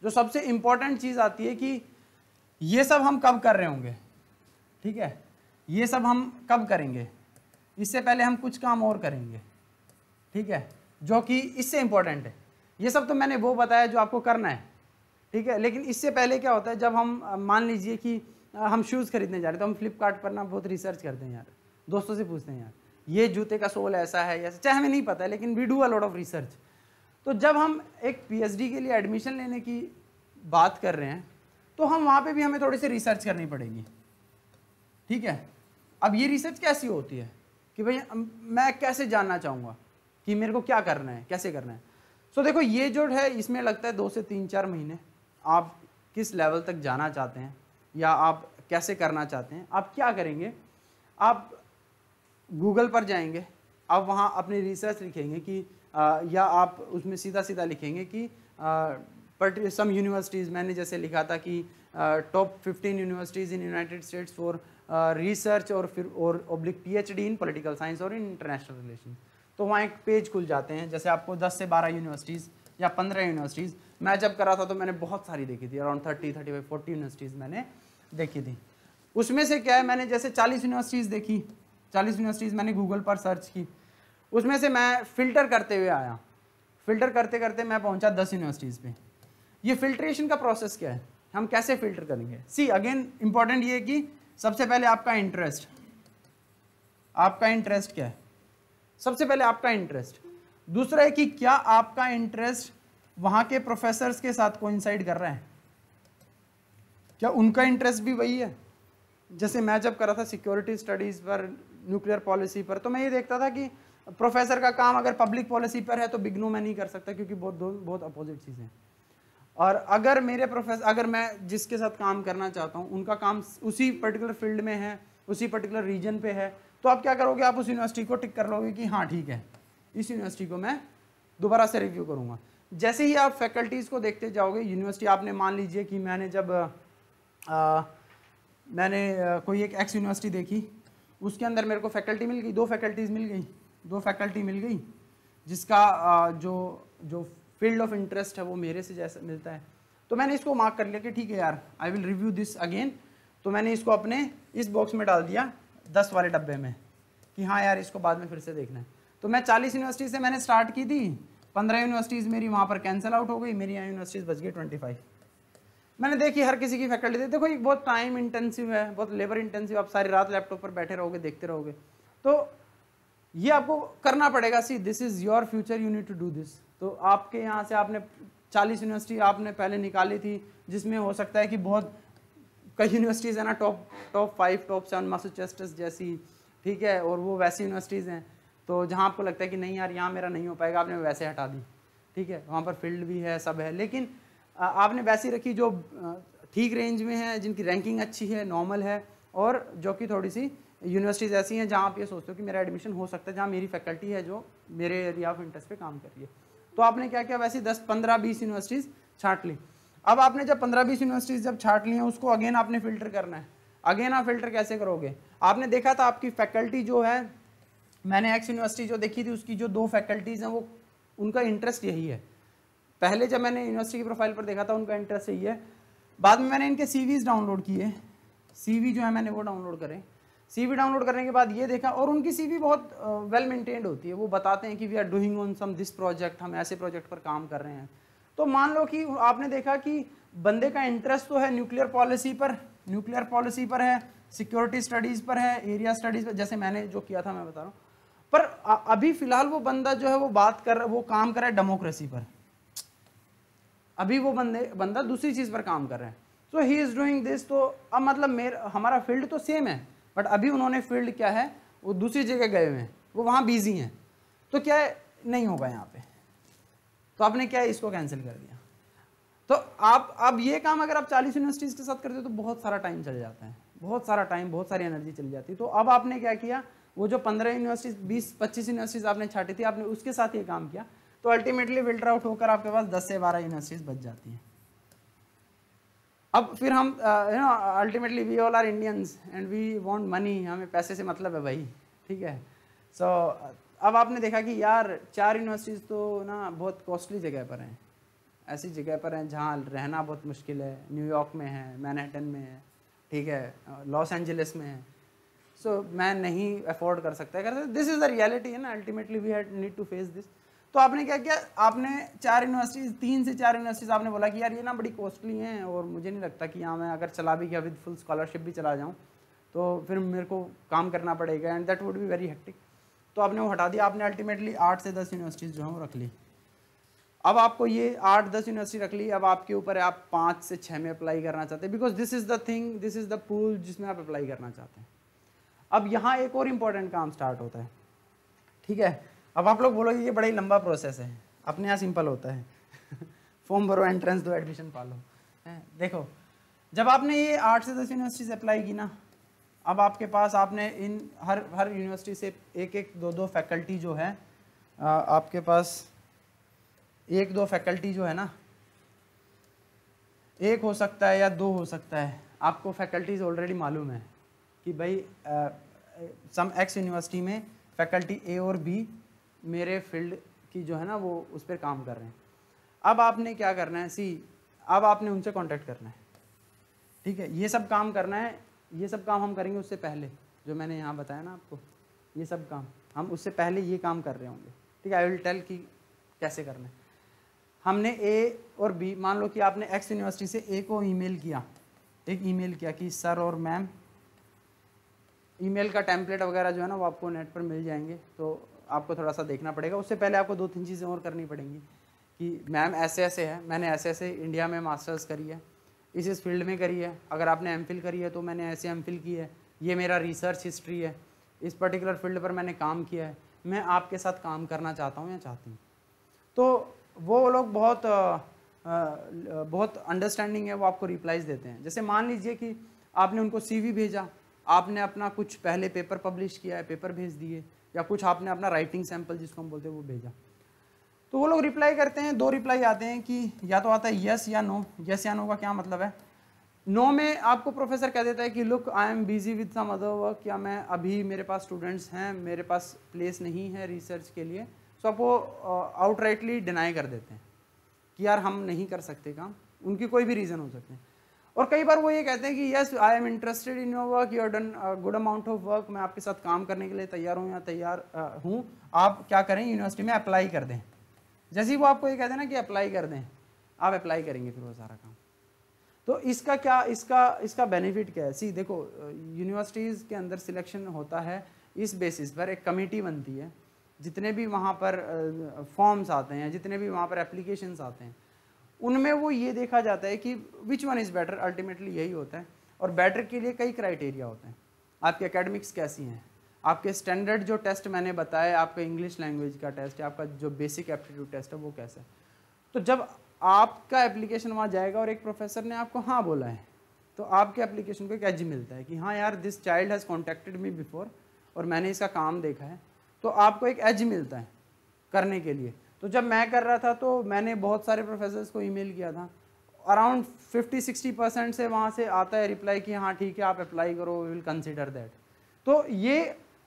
जो सबसे इम्पॉर्टेंट चीज़ आती है कि ये सब हम कब कर रहे होंगे ठीक है ये सब हम कब करेंगे इससे पहले हम कुछ काम और करेंगे ठीक है जो कि इससे इम्पॉर्टेंट है ये सब तो मैंने वो बताया जो आपको करना है ठीक है लेकिन इससे पहले क्या होता है जब हम मान लीजिए कि हम शूज़ खरीदने जा रहे हैं तो हम फ्लिपकार्ट पर ना बहुत रिसर्च करते हैं यार दोस्तों से पूछते हैं यार ये जूते का सोल ऐसा है ऐसा चाहे हमें नहीं पता है लेकिन we do a lot of research तो जब हम एक पीएचडी के लिए एडमिशन लेने की बात कर रहे हैं तो हम वहाँ पे भी हमें थोड़ी सी रिसर्च करनी पड़ेगी ठीक है अब ये रिसर्च कैसी होती है कि भाई मैं कैसे जानना चाहूँगा कि मेरे को क्या करना है कैसे करना है सो so, देखो ये जो है इसमें लगता है दो से तीन चार महीने आप किस लेवल तक जाना चाहते हैं या आप कैसे करना चाहते हैं आप क्या करेंगे आप गूगल पर जाएंगे आप वहाँ अपनी रिसर्च लिखेंगे कि आ, या आप उसमें सीधा सीधा लिखेंगे कि बट सम यूनिवर्सिटीज़ मैंने जैसे लिखा था कि top fifteen universities in United States for research और फिर और public PhD in political science और इन इंटरनेशनल रिलेशन तो वहाँ एक पेज खुल जाते हैं जैसे आपको दस से बारह यूनिवर्सिटीज़ या पंद्रह यूनिवर्सिटीज़ मैं जब करा था तो मैंने बहुत सारी देखी थी around thirty thirty five forty universities मैंने देखी थी उसमें से क्या है मैंने जैसे चालीस यूनिवर्सिटीज़ देखी चालीस यूनिवर्सिटीज़ मैंने गूगल पर सर्च की उसमें से मैं फ़िल्टर करते हुए आया फ़िल्टर करते करते मैं पहुंचा दस यूनिवर्सिटीज़ पे ये फिल्ट्रेशन का प्रोसेस क्या है हम कैसे फ़िल्टर करेंगे सी अगेन इम्पॉर्टेंट ये है कि सबसे पहले आपका इंटरेस्ट आपका इंटरेस्ट क्या है सबसे पहले आपका इंटरेस्ट दूसरा है कि क्या आपका इंटरेस्ट वहाँ के प्रोफेसर के साथ कोइंसाइड कर रहे हैं क्या उनका इंटरेस्ट भी वही है जैसे मैं जब कर रहा था सिक्योरिटी स्टडीज़ पर न्यूक्लियर पॉलिसी पर तो मैं ये देखता था कि प्रोफेसर का काम अगर पब्लिक पॉलिसी पर है तो बिगनू मैं नहीं कर सकता क्योंकि बहुत दो बहुत अपोजिट चीज़ें और अगर मेरे प्रोफेसर अगर मैं जिसके साथ काम करना चाहता हूँ उनका काम उसी पर्टिकुलर फील्ड में है उसी पर्टिकुलर रीजन पे है तो आप क्या करोगे आप उस यूनिवर्सिटी को टिक कर लोगे कि हाँ ठीक है इस यूनिवर्सिटी को मैं दोबारा से रिव्यू करूँगा जैसे ही आप फैकल्टीज़ को देखते जाओगे यूनिवर्सिटी आपने मान लीजिए कि मैंने जब आ, मैंने कोई एक एक्स यूनिवर्सिटी देखी उसके अंदर मेरे को फैकल्टी मिल गई दो फैकल्टीज़ मिल गई दो फैकल्टी मिल गई जिसका जो जो फील्ड ऑफ इंटरेस्ट है वो मेरे से जैसा मिलता है तो मैंने इसको मार्क कर लिया कि ठीक है यार I will review this again तो मैंने इसको अपने इस बॉक्स में डाल दिया दस वाले डब्बे में कि हाँ यार इसको बाद में फिर से देखना है तो मैं चालीस यूनिवर्सिटी से मैंने स्टार्ट की थी पंद्रह यूनिवर्सिटीज़ मेरी वहाँ पर कैंसिल आउट हो गई मेरी यहाँ यूनिवर्सिटीज़ बच गई ट्वेंटी फाइव मैंने देखी हर किसी की फैकल्टी थी देखो ये बहुत टाइम इंटेंसिव है बहुत लेबर इंटेंसिव आप सारी रात लैपटॉप पर बैठे रहोगे देखते रहोगे तो ये आपको करना पड़ेगा see this is your future you need to do this तो आपके यहाँ से आपने चालीस यूनिवर्सिटी आपने पहले निकाली थी जिसमें हो सकता है कि बहुत कई यूनिवर्सिटीज़ हैं ना top top five top seven Massachusetts जैसी ठीक है और वो वैसी यूनिवर्सिटीज़ हैं तो जहाँ आपको लगता है कि नहीं यार यहाँ मेरा नहीं हो पाएगा आपने वैसे हटा दी ठीक है वहाँ पर फील्ड भी है सब है लेकिन आपने वैसी रखी जो ठीक रेंज में है जिनकी रैंकिंग अच्छी है नॉर्मल है और जो कि थोड़ी सी यूनिवर्सिटीज़ ऐसी हैं जहाँ आप ये सोचते हो कि मेरा एडमिशन हो सकता है जहाँ मेरी फैकल्टी है जो मेरे एरिया ऑफ इंटरेस्ट पे काम कर रही है तो आपने क्या किया वैसे दस पंद्रह बीस यूनिवर्सिटीज़ छाट ली अब आपने जब पंद्रह बीस यूनिवर्सिटीज़ जब छाट ली हैं उसको अगेन आपने फिल्टर करना है अगेन आप फिल्टर कैसे करोगे आपने देखा था आपकी फैकल्टी जो है मैंने एक्स यूनिवर्सिटी जो देखी थी उसकी जो दो फैकल्टीज़ हैं वो उनका इंटरेस्ट यही है पहले जब मैंने यूनिवर्सिटी की प्रोफाइल पर देखा था उनका इंटरेस्ट यही है बाद में मैंने इनके सीवीज डाउनलोड किए सी जो है मैंने वो डाउनलोड करें सी डाउनलोड करने के बाद ये देखा और उनकी सी बहुत वेल मेंटेन्ड होती है वो बताते हैं कि we are doing on some this project हम ऐसे प्रोजेक्ट पर काम कर रहे हैं तो मान लो कि आपने देखा कि बंदे का इंटरेस्ट तो है न्यूक्लियर पॉलिसी पर न्यूक्लियर पॉलिसी पर है सिक्योरिटी स्टडीज़ पर है एरिया स्टडीज़ पर जैसे मैंने जो किया था मैं बता रहा हूँ पर अभी फ़िलहाल वो बंदा जो है वो बात कर वो काम कर रहा है डेमोक्रेसी पर अभी वो बंदे बंदा दूसरी चीज़ पर काम कर रहे हैं so he is doing this तो अब मतलब मेरा हमारा फील्ड तो सेम है बट अभी उन्होंने फील्ड क्या है वो दूसरी जगह गए हुए हैं वो वहाँ बिजी हैं तो क्या है? नहीं होगा यहाँ पे तो आपने क्या है? इसको कैंसिल कर दिया तो आप अब ये काम अगर आप 40 यूनिवर्सिटीज़ के साथ करते हो तो बहुत सारा टाइम चल जाता है बहुत सारा टाइम बहुत सारी एनर्जी चली जाती है तो अब आपने क्या किया वो जो पंद्रह यूनिवर्सिटीज़ बीस पच्चीस यूनिवर्सिटीज़ आपने छाटी थी आपने उसके साथ ये काम किया तो अल्टीमेटली फिल्टर आउट होकर आपके पास 10 से 12 यूनिवर्सिटीज़ बच जाती हैं अब फिर हम you know ultimately we all are Indians and we want money हमें पैसे से मतलब है भाई ठीक है सो so, अब आपने देखा कि यार चार यूनिवर्सिटीज़ तो ना बहुत कॉस्टली जगह पर हैं ऐसी जगह पर हैं जहाँ रहना बहुत मुश्किल है न्यूयॉर्क में है मैनहटन में है ठीक है लॉस एंजलिस में है सो so, मैं नहीं अफोर्ड कर सकता है दिस इज़ द रियलिटी है ना ultimately we had need to face this तो आपने क्या किया आपने चार यूनिवर्सिटीज़ तीन से चार यूनिवर्सिटीज़ आपने बोला कि यार ये ना बड़ी कॉस्टली हैं और मुझे नहीं लगता कि यहाँ मैं अगर चला भी गया विद फुल स्कॉलरशिप भी चला जाऊँ तो फिर मेरे को काम करना पड़ेगा and that would be very hectic तो आपने वो हटा दिया आपने अल्टीमेटली आठ से दस यूनिवर्सिटीज़ जो हैं वो रख ली अब आपको ये आठ दस यूनिवर्सिटी रख ली अब आपके ऊपर आप पाँच से छः में अप्लाई करना चाहते हैं because this is the thing this is the pool जिसमें आप अप्लाई करना चाहते हैं अब यहाँ एक और इम्पॉर्टेंट काम स्टार्ट होता है ठीक है अब आप लोग बोलोगे ये बड़ा ही लंबा प्रोसेस है अपने यहाँ सिंपल होता है फॉर्म भरो एंट्रेंस दो एडमिशन पा लो देखो जब आपने ये आठ से दस यूनिवर्सिटीज अप्लाई की ना अब आपके पास आपने इन हर हर यूनिवर्सिटी से एक एक दो दो फैकल्टी जो है आ, आपके पास एक दो फैकल्टी जो है ना एक हो सकता है या दो हो सकता है आपको फैकल्टीज ऑलरेडी मालूम है कि भाई सम एक्स यूनिवर्सिटी में फैकल्टी ए और बी मेरे फील्ड की जो है ना वो उस पर काम कर रहे हैं अब आपने क्या करना है सी अब आपने उनसे कॉन्टेक्ट करना है ठीक है ये सब काम करना है ये सब काम हम करेंगे उससे पहले जो मैंने यहाँ बताया ना आपको ये सब काम हम उससे पहले ये काम कर रहे होंगे ठीक है आई विल टेल कि कैसे करना है हमने ए और बी मान लो कि आपने एक्स यूनिवर्सिटी से ए को ईमेल किया एक ईमेल किया कि सर और मैम ईमेल का टेम्पलेट वगैरह जो है ना वो आपको नेट पर मिल जाएंगे तो आपको थोड़ा सा देखना पड़ेगा उससे पहले आपको दो तीन चीज़ें और करनी पड़ेंगी कि मैम ऐसे ऐसे है मैंने ऐसे ऐसे इंडिया में मास्टर्स करी है इस इस फील्ड में करी है अगर आपने एम करी है तो मैंने ऐसे एम की है ये मेरा रिसर्च हिस्ट्री है इस पर्टिकुलर फील्ड पर मैंने काम किया है मैं आपके साथ काम करना चाहता हूँ या चाहती हूँ तो वो लोग बहुत बहुत अंडरस्टैंडिंग है वो आपको रिप्लाइज देते हैं जैसे मान लीजिए कि आपने उनको सीवी भेजा आपने अपना कुछ पहले पेपर पब्लिश किया है पेपर भेज दिए या कुछ आपने अपना राइटिंग सैम्पल जिसको हम बोलते हैं वो भेजा तो वो लोग रिप्लाई करते हैं दो रिप्लाई आते हैं कि या तो आता है यस या नो यस या नो का क्या मतलब है नो में आपको प्रोफेसर कह देता है कि look I am busy with some other work या मैं अभी मेरे पास स्टूडेंट्स हैं मेरे पास प्लेस नहीं है रिसर्च के लिए सो आप वो आउटराइटली डिनाई कर देते हैं कि यार हम नहीं कर सकते काम उनकी कोई भी रीज़न हो सकते हैं और कई बार वो ये कहते हैं कि yes I am interested in your work you are done good amount of work मैं आपके साथ काम करने के लिए तैयार हूँ या तैयार हूँ आप क्या करें यूनिवर्सिटी में अप्लाई कर दें जैसे ही वो आपको ये कहते हैं ना कि अप्लाई कर दें आप अप्लाई करेंगे फिर वो सारा काम तो इसका क्या इसका इसका बेनिफिट क्या है सी देखो यूनिवर्सिटीज़ के अंदर सिलेक्शन होता है इस बेसिस पर एक कमेटी बनती है जितने भी वहाँ पर फॉर्म्स आते हैं जितने भी वहाँ पर एप्लीकेशन आते हैं उनमें वो ये देखा जाता है कि which one is better ultimately यही होता है और बेटर के लिए कई क्राइटेरिया होते हैं आपके अकेडमिक्स कैसी हैं आपके स्टैंडर्ड जो टेस्ट मैंने बताया आपका इंग्लिश लैंग्वेज का टेस्ट है आपका जो बेसिक एप्टीट्यूड टेस्ट है वो कैसा है तो जब आपका एप्लीकेशन वहाँ जाएगा और एक प्रोफेसर ने आपको हाँ बोला है तो आपके एप्लीकेशन को एक एज मिलता है कि हाँ यार this child has contacted me before और मैंने इसका काम देखा है तो आपको एक एज मिलता है करने के लिए तो जब मैं कर रहा था तो मैंने बहुत सारे प्रोफेसर को ईमेल किया था अराउंड 50 60 परसेंट से वहाँ से आता है रिप्लाई कि हाँ ठीक है आप अप्लाई करो विल कंसिडर दैट तो ये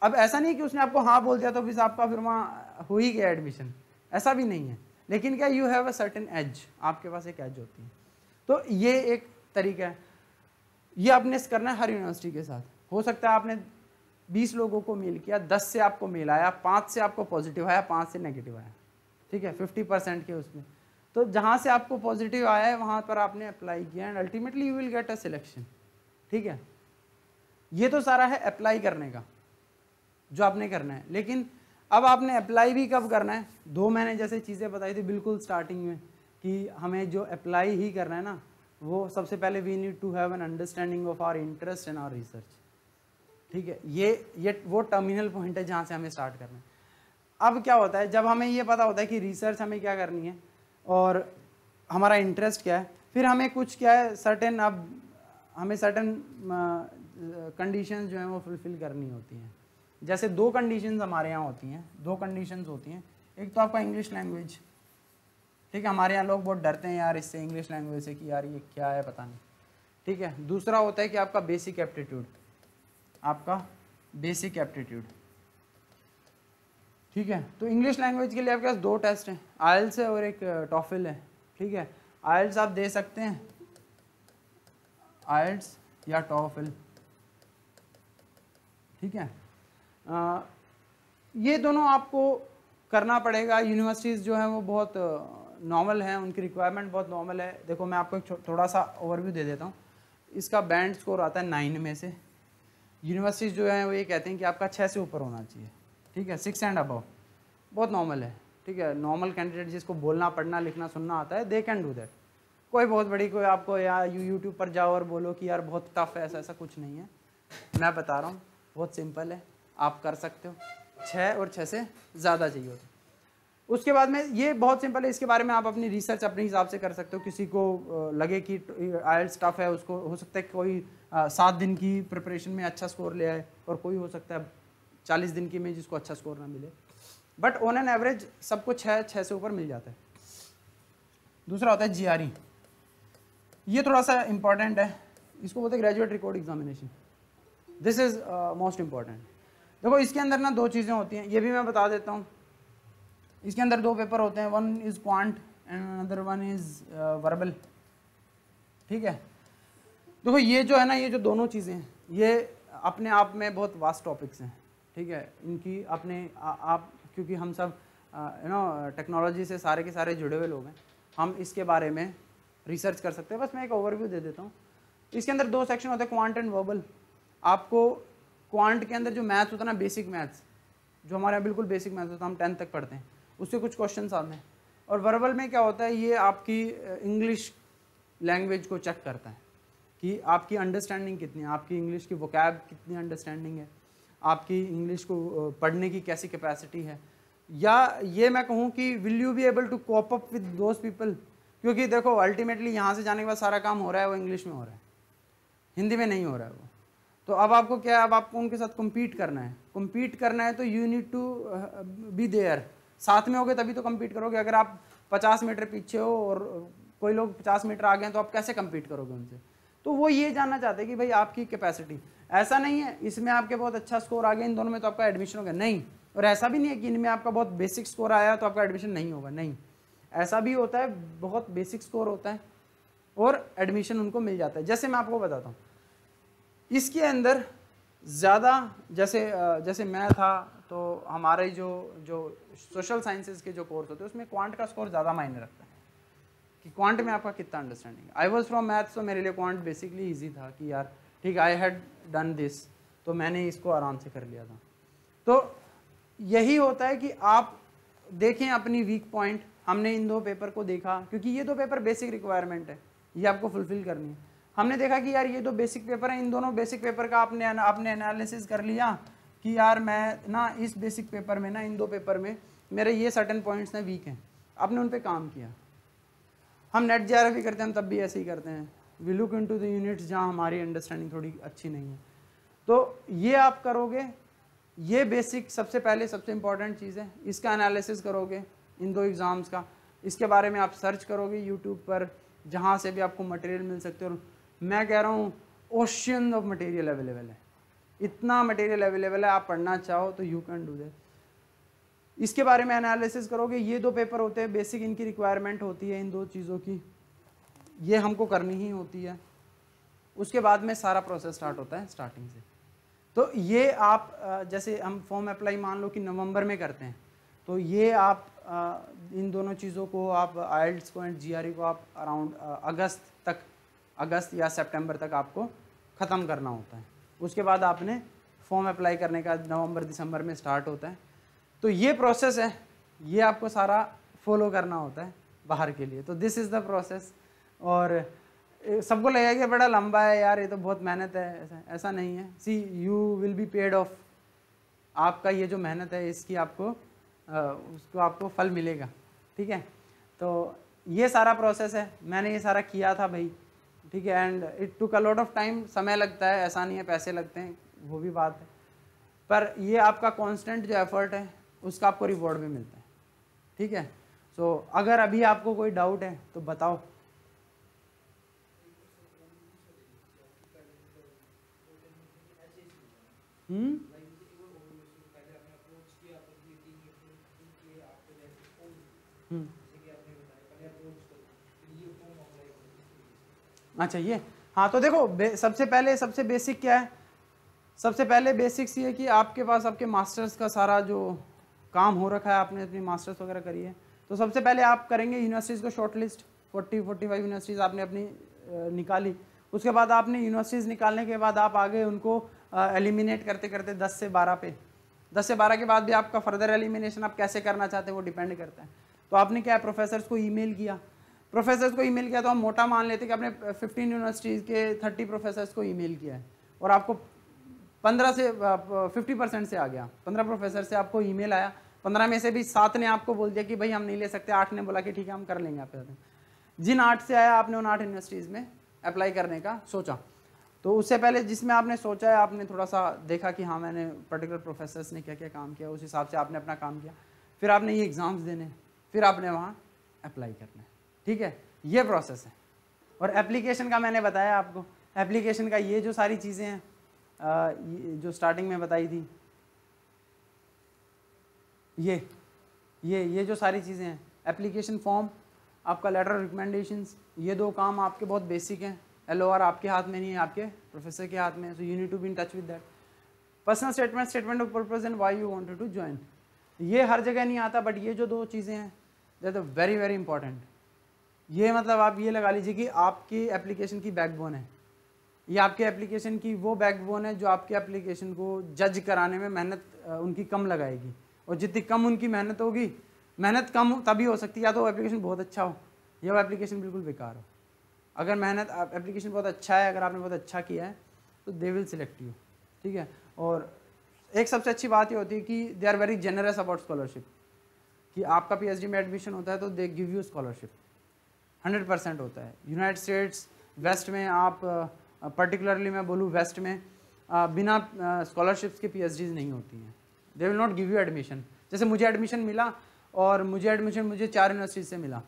अब ऐसा नहीं कि उसने आपको हाँ बोल दिया तो फिर आपका फिर वहाँ हो ही गया एडमिशन ऐसा भी नहीं है लेकिन क्या you have a certain age आपके पास एक एज होती है तो ये एक तरीका है ये आपने करना है हर यूनिवर्सिटी के साथ हो सकता है आपने 20 लोगों को मेल किया 10 से आपको मेल आया 5 से आपको पॉजिटिव आया 5 से नेगेटिव आया ठीक है फिफ्टी परसेंट के उसमें तो जहाँ से आपको पॉजिटिव आया है वहाँ पर आपने अप्लाई किया and ultimately you will get a selection ठीक है ये तो सारा है अप्लाई करने का जो आपने करना है लेकिन अब आपने अप्लाई भी कब करना है दो महीने जैसे चीज़ें बताई थी बिल्कुल स्टार्टिंग में कि हमें जो अप्लाई ही करना है ना वो सबसे पहले we need to have an understanding of our interest and our research ठीक है ये ये वो टर्मिनल पॉइंट है जहाँ से हमें स्टार्ट करना है अब क्या होता है जब हमें ये पता होता है कि रिसर्च हमें क्या करनी है और हमारा इंटरेस्ट क्या है फिर हमें कुछ क्या है सर्टेन अब हमें सर्टेन कंडीशन जो हैं वो फुलफ़िल करनी होती हैं जैसे दो कंडीशन हमारे यहाँ होती हैं दो कंडीशन होती हैं एक तो आपका इंग्लिश लैंग्वेज ठीक है हमारे यहाँ लोग बहुत डरते हैं यार इससे इंग्लिश लैंग्वेज से कि यार ये क्या है पता नहीं ठीक है दूसरा होता है कि आपका बेसिक एप्टीट्यूड आपका बेसिक एप्टीट्यूड ठीक है तो इंग्लिश लैंग्वेज के लिए आपके पास दो टेस्ट हैं आयल्स है और एक टॉफिल uh, है ठीक है आयल्स आप दे सकते हैं आयल्स या टॉफिल ठीक है आ, uh, ये दोनों आपको करना पड़ेगा यूनिवर्सिटीज़ जो हैं वो बहुत नॉर्मल uh, हैं उनकी रिक्वायरमेंट बहुत नॉर्मल है देखो मैं आपको एक थोड़ा सा ओवरव्यू दे देता हूँ इसका बैंड स्कोर आता है नाइन में से यूनिवर्सिटीज़ जो हैं वो ये कहते हैं कि आपका छः से ऊपर होना चाहिए ठीक है सिक्स एंड अबव बहुत नॉर्मल है ठीक है नॉर्मल कैंडिडेट जिसको बोलना पढ़ना लिखना सुनना आता है दे कैन डू दैट कोई बहुत बड़ी कोई आपको या यू यूट्यूब पर जाओ और बोलो कि यार बहुत टफ है ऐसा ऐसा कुछ नहीं है मैं बता रहा हूँ बहुत सिंपल है आप कर सकते हो छः और छः से ज़्यादा चाहिए होता उसके बाद में ये बहुत सिंपल है इसके बारे में आप अपनी रिसर्च अपने हिसाब से कर सकते हो किसी को लगे कि आयल्स टफ है उसको हो सकता है कोई सात दिन की प्रिपरेशन में अच्छा स्कोर ले आए और कोई हो सकता है चालीस दिन की में जिसको अच्छा स्कोर ना मिले बट ऑन एन एवरेज सबको छः छः से ऊपर मिल जाता है दूसरा होता है जीआरई e। ये थोड़ा सा इंपॉर्टेंट है इसको बोलते हैं graduate record examination this is most important देखो इसके अंदर ना दो चीज़ें होती हैं ये भी मैं बता देता हूँ इसके अंदर दो पेपर होते हैं one is quant and other one is verbal ठीक है देखो ये जो है ना ये जो दोनों चीज़ें हैं ये अपने आप में बहुत वास्ट टॉपिक्स हैं ठीक है इनकी अपने आ, आप क्योंकि हम सब यू नो टेक्नोलॉजी से सारे के सारे जुड़े हुए लोग हैं हम इसके बारे में रिसर्च कर सकते हैं बस मैं एक ओवरव्यू दे देता हूँ इसके अंदर दो सेक्शन होते हैं क्वांट एंड वर्बल आपको क्वांट के अंदर जो मैथ्स होता है ना बेसिक मैथ्स जो हमारे यहाँ बिल्कुल बेसिक मैथ्स होता है हम टेंथ तक पढ़ते हैं उससे कुछ क्वेश्चन आते हैं और वर्बल में क्या होता है ये आपकी इंग्लिश लैंग्वेज को चेक करता है कि आपकी अंडरस्टैंडिंग कितनी है आपकी इंग्लिश की वोकैब कितनी अंडरस्टैंडिंग है आपकी इंग्लिश को पढ़ने की कैसी कैपेसिटी है या ये मैं कहूँ कि will you be able to cope up with those people क्योंकि देखो अल्टीमेटली यहाँ से जाने के बाद सारा काम हो रहा है वो इंग्लिश में हो रहा है हिंदी में नहीं हो रहा है वो तो अब आपको क्या है अब आपको उनके साथ कम्पीट करना है कम्पीट करना है तो you need to be there साथ में हो तभी तो कम्पीट करोगे अगर आप पचास मीटर पीछे हो और कोई लोग पचास मीटर आ गए तो आप कैसे कम्पीट करोगे उनसे तो वो ये जानना चाहते हैं कि भाई आपकी कैपेसिटी ऐसा नहीं है इसमें आपके बहुत अच्छा स्कोर आ गया इन दोनों में तो आपका एडमिशन होगा नहीं और ऐसा भी नहीं है कि इनमें आपका बहुत बेसिक स्कोर आया तो आपका एडमिशन नहीं होगा नहीं ऐसा भी होता है बहुत बेसिक स्कोर होता है और एडमिशन उनको मिल जाता है जैसे मैं आपको बताता हूँ इसके अंदर ज़्यादा जैसे जैसे मैं था तो हमारे जो जो सोशल साइंसेज के जो कोर्स होते हैं उसमें क्वांट का स्कोर ज़्यादा मायने रखता है कि क्वांट में आपका कितना understanding I was from maths तो मेरे लिए क्वांट बेसिकली ईजी था कि यार ठीक आई हैड डन दिस तो मैंने इसको आराम से कर लिया था तो यही होता है कि आप देखें अपनी वीक पॉइंट हमने इन दो पेपर को देखा क्योंकि ये दो पेपर बेसिक रिक्वायरमेंट है ये आपको फुलफिल करनी है हमने देखा कि यार ये दो बेसिक पेपर हैं इन दोनों बेसिक पेपर का आपने आपने एनालिसिस कर लिया कि यार मैं ना इस बेसिक पेपर में ना इन दो पेपर में मेरे ये सर्टन पॉइंट्स ना वीक हैं आपने उन पर काम किया हम नेट जी करते हैं हम तब भी ऐसे ही करते हैं we look into the units जहाँ हमारी अंडरस्टैंडिंग थोड़ी अच्छी नहीं है तो ये आप करोगे ये बेसिक सबसे पहले सबसे इंपॉर्टेंट चीज़ है इसका एनालिसिस करोगे इन दो एग्ज़ाम्स का इसके बारे में आप सर्च करोगे यूट्यूब पर जहाँ से भी आपको मटेरियल मिल सकते हो मैं कह रहा हूँ ओशियन ऑफ मटेरियल अवेलेबल है इतना मटेरियल अवेलेबल है आप पढ़ना चाहो तो यू कैन डू दैट इसके बारे में एनालिसिस करोगे ये दो पेपर होते हैं बेसिक इनकी रिक्वायरमेंट होती है इन दो चीज़ों की ये हमको करनी ही होती है उसके बाद में सारा प्रोसेस स्टार्ट होता है स्टार्टिंग से तो ये आप जैसे हम फॉर्म अप्लाई मान लो कि नवंबर में करते हैं तो ये आप इन दोनों चीज़ों को आप आइल्स को एंड जी e को आप अराउंड अगस्त तक अगस्त या सितंबर तक आपको ख़त्म करना होता है उसके बाद आपने फॉर्म अप्लाई करने का नवंबर दिसंबर में स्टार्ट होता है तो ये प्रोसेस है ये आपको सारा फॉलो करना होता है बाहर के लिए तो दिस इज़ द प्रोसेस और सबको लगेगा कि बड़ा लंबा है यार ये तो बहुत मेहनत है ऐसा ऐसा नहीं है see you will be paid off आपका ये जो मेहनत है इसकी आपको आ, उसको आपको फल मिलेगा ठीक है तो ये सारा प्रोसेस है मैंने ये सारा किया था भाई ठीक है and it took a lot of time समय लगता है ऐसा नहीं है पैसे लगते हैं वो भी बात है पर ये आपका कांस्टेंट जो एफर्ट है उसका आपको रिवॉर्ड भी मिलता है ठीक है सो so, अगर अभी आपको कोई डाउट है तो बताओ Hmm? Hmm. अच्छा ये हाँ तो देखो सबसे पहले सबसे बेसिक क्या है सबसे पहले बेसिक्स ये कि आपके पास आपके मास्टर्स का सारा जो काम हो रखा है आपने अपनी मास्टर्स वगैरह करी है तो सबसे पहले आप करेंगे यूनिवर्सिटीज़ को shortlist forty forty five universities आपने अपनी निकाली उसके बाद आपने यूनिवर्सिटीज़ निकालने के बाद आप आगे उनको एलिमिनेट करते करते 10 से 12 पे 10 से 12 के बाद भी आपका फर्दर एलिमिनेशन आप कैसे करना चाहते हैं वो डिपेंड करता है तो आपने क्या है प्रोफेसर्स को ईमेल किया प्रोफेसर्स को ईमेल किया तो हम मोटा मान लेते कि आपने 15 यूनिवर्सिटीज़ के 30 प्रोफेसर्स को ईमेल किया है और आपको 15 से 50 परसेंट से आ गया 15 प्रोफेसर से आपको ईमेल आया 15 में से भी सात ने आपको बोल दिया कि भाई हम नहीं ले सकते आठ ने बोला कि ठीक है हम कर लेंगे आपके साथ जिन आठ से आया आपने उन आठ यूनिवर्सिटीज़ में अप्लाई करने का सोचा तो उससे पहले जिसमें आपने सोचा है आपने थोड़ा सा देखा कि हाँ मैंने पर्टिकुलर प्रोफेसर्स ने क्या क्या काम किया उस हिसाब से आपने अपना काम किया फिर आपने ये एग्ज़ाम्स देने फिर आपने वहाँ अप्लाई करना है ठीक है ये प्रोसेस है और एप्लीकेशन का मैंने बताया आपको एप्लीकेशन का ये जो सारी चीज़ें हैं जो स्टार्टिंग में बताई थी ये ये ये जो सारी चीज़ें हैं एप्लीकेशन फॉर्म आपका लेटर रिकमेंडेशंस ये दो काम आपके बहुत बेसिक हैं एल ओ आर आपके हाथ में नहीं है आपके प्रोफेसर के हाथ में so you need to be in touch with that personal statement statement of purpose and why you wanted to join ये हर जगह नहीं आता बट ये जो दो चीज़ें हैं that are very very important ये मतलब आप ये लगा लीजिए कि आपकी एप्लीकेशन की बैकबोन है ये आपके एप्लीकेशन की वो बैकबोन है जो आपके एप्लीकेशन को जज कराने में मेहनत उनकी कम लगाएगी और जितनी कम उनकी मेहनत होगी मेहनत कम तभी हो सकती है या तो एप्लीकेशन बहुत अच्छा हो या वो एप्लीकेशन बिल्कुल बेकार हो अगर मेहनत एप्लीकेशन बहुत अच्छा है अगर आपने बहुत अच्छा किया है तो दे विल सिलेक्ट यू ठीक है और एक सबसे अच्छी बात ये होती है कि they are very generous about scholarship कि आपका पीएचडी में एडमिशन होता है तो they give you scholarship hundred percent होता है यूनाइटेड स्टेट्स वेस्ट में आप पर्टिकुलरली मैं बोलूँ वेस्ट में आ, बिना स्कॉलरशिप्स के पीएचडीज नहीं होती हैं they will not give you admission जैसे मुझे एडमिशन मिला और मुझे एडमिशन मुझे चार यूनिवर्सिटीज से मिला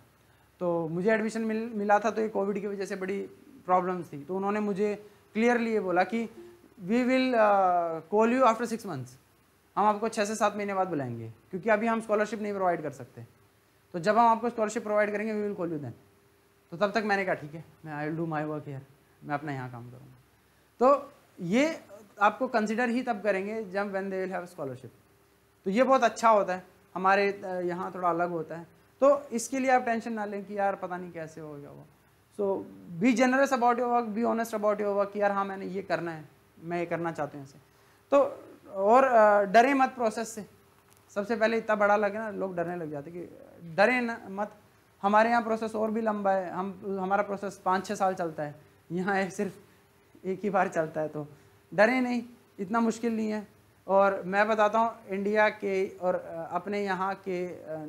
तो मुझे एडमिशन मिल मिला था तो ये कोविड की वजह से बड़ी प्रॉब्लम्स थी तो उन्होंने मुझे क्लियरली ये बोला कि we will call you after six months हम आपको छः से सात महीने बाद बुलाएंगे क्योंकि अभी हम स्कॉलरशिप नहीं प्रोवाइड कर सकते तो जब हम आपको स्कॉलरशिप प्रोवाइड करेंगे we will call you then तो तब तक मैंने कहा ठीक है मैं I will do my work here मैं अपना यहाँ काम करूँगा तो ये आपको कंसिडर ही तब करेंगे जब when they will have scholarship तो ये बहुत अच्छा होता है हमारे uh, यहाँ थोड़ा अलग होता है तो इसके लिए आप टेंशन ना लें कि यार पता नहीं कैसे हो गया वो so be generous about your work be honest about your work कि यार हाँ मैंने ये करना है मैं ये करना चाहती हूँ इसे तो और डरे मत प्रोसेस से सबसे पहले इतना बड़ा लगे ना लोग डरने लग जाते कि डरे ना मत हमारे यहाँ प्रोसेस और भी लंबा है हम हमारा प्रोसेस पाँच छः साल चलता है यहाँ सिर्फ एक ही बार चलता है तो डरे नहीं इतना मुश्किल नहीं है और मैं बताता हूँ इंडिया के और अपने यहाँ के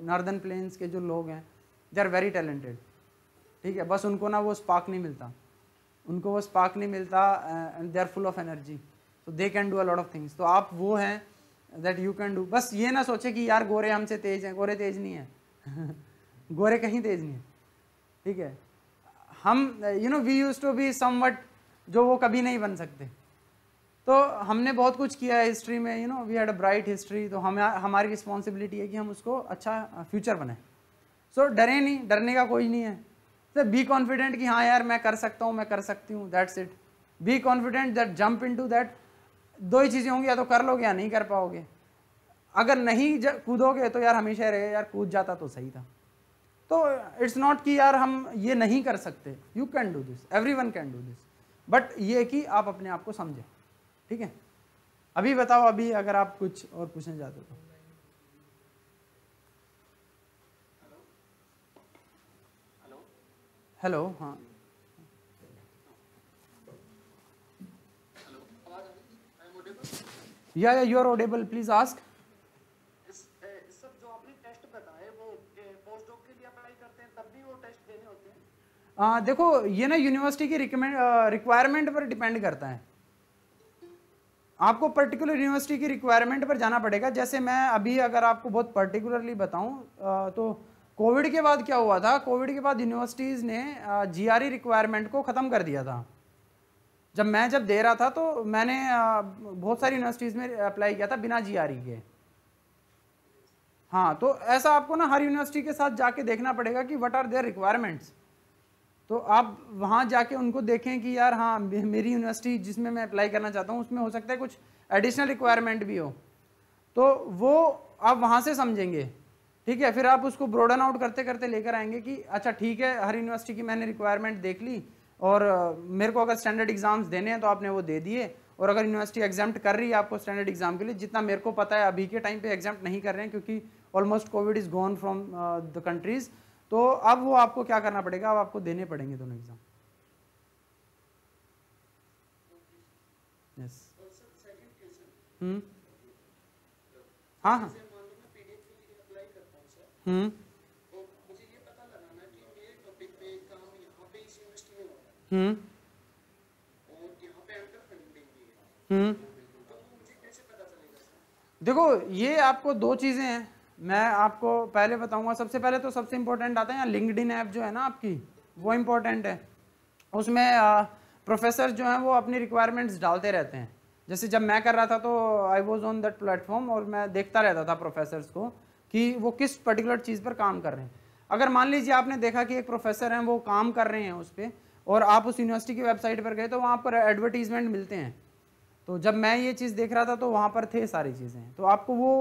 नॉर्दर्न प्लेन्स के जो लोग हैं दे आर वेरी टैलेंटेड ठीक है बस उनको ना वो स्पार्क नहीं मिलता उनको वो स्पार्क नहीं मिलता they are full of energy तो they can do a lot of things तो आप वो हैं दैट यू कैन डू बस ये ना सोचे कि यार गोरे हमसे तेज हैं गोरे तेज नहीं है गोरे कहीं तेज नहीं है ठीक है हम you know we use to be some जो वो कभी नहीं बन सकते तो हमने बहुत कुछ किया है हिस्ट्री में you know we had a bright history तो हम हमारी रिस्पॉन्सिबिलिटी है कि हम उसको अच्छा फ्यूचर बनाएं सो so, डरे नहीं डरने का कोई नहीं है सर बी कॉन्फिडेंट कि हाँ यार मैं कर सकता हूँ मैं कर सकती हूँ that's it be confident that jump into that दो ही चीज़ें होंगी या तो कर लोगे या नहीं कर पाओगे अगर नहीं कूदोगे तो यार हमेशा रहे यार कूद जाता तो सही था तो इट्स नॉट कि यार हम ये नहीं कर सकते you can do this everyone can do this but ये कि आप अपने आप को समझें ठीक है अभी बताओ अभी अगर आप कुछ और पूछना चाहते हो तो। हेलो हाँ yeah yeah you are audible please ask देखो ये ना यूनिवर्सिटी की रिक्वायरमेंट पर डिपेंड करता है आपको पर्टिकुलर यूनिवर्सिटी की रिक्वायरमेंट पर जाना पड़ेगा जैसे मैं अभी अगर आपको बहुत पर्टिकुलरली बताऊं तो कोविड के बाद क्या हुआ था कोविड के बाद यूनिवर्सिटीज़ ने जीआरई रिक्वायरमेंट e को ख़त्म कर दिया था जब मैं जब दे रहा था तो मैंने बहुत सारी यूनिवर्सिटीज़ में अप्लाई किया था बिना जी e के हाँ तो ऐसा आपको ना हर यूनिवर्सिटी के साथ जाके देखना पड़ेगा कि वट आर देयर रिक्वायरमेंट्स तो आप वहाँ जाके उनको देखें कि यार हाँ मेरी यूनिवर्सिटी जिसमें मैं अप्लाई करना चाहता हूँ उसमें हो सकता है कुछ एडिशनल रिक्वायरमेंट भी हो तो वो आप वहाँ से समझेंगे ठीक है फिर आप उसको ब्रोडन आउट करते करते लेकर आएंगे कि अच्छा ठीक है हर यूनिवर्सिटी की मैंने रिक्वायरमेंट देख ली और मेरे को अगर स्टैंडर्ड एग्ज़ाम्स देने हैं तो आपने वो दे दिए और अगर यूनिवर्सिटी एग्जाम कर रही है आपको स्टैंडर्ड एग्जाम के लिए जितना मेरे को पता है अभी के टाइम पे एग्जाम नहीं कर रहे हैं क्योंकि almost Covid is gone from the countries तो अब वो आपको क्या करना पड़ेगा अब आपको देने पड़ेंगे दोनों एग्जाम यस hmm? हाँ हाँ हम्म हम्म हम्म देखो ये आपको दो चीजें हैं मैं आपको पहले बताऊंगा सबसे पहले तो सबसे इम्पोर्टेंट आता है यहाँ लिंकड ऐप जो है ना आपकी वो इम्पोर्टेंट है उसमें प्रोफेसर जो हैं वो अपनी रिक्वायरमेंट्स डालते रहते हैं जैसे जब मैं कर रहा था तो I was on that platform और मैं देखता रहता था प्रोफेसर को कि वो किस पर्टिकुलर चीज़ पर काम कर रहे हैं अगर मान लीजिए आपने देखा कि एक प्रोफेसर हैं वो काम कर रहे हैं उस पर और आप उस यूनिवर्सिटी की वेबसाइट पर गए तो वहाँ पर एडवर्टीज़मेंट मिलते हैं तो जब मैं ये चीज़ देख रहा था तो वहाँ पर थे सारी चीज़ें तो आपको वो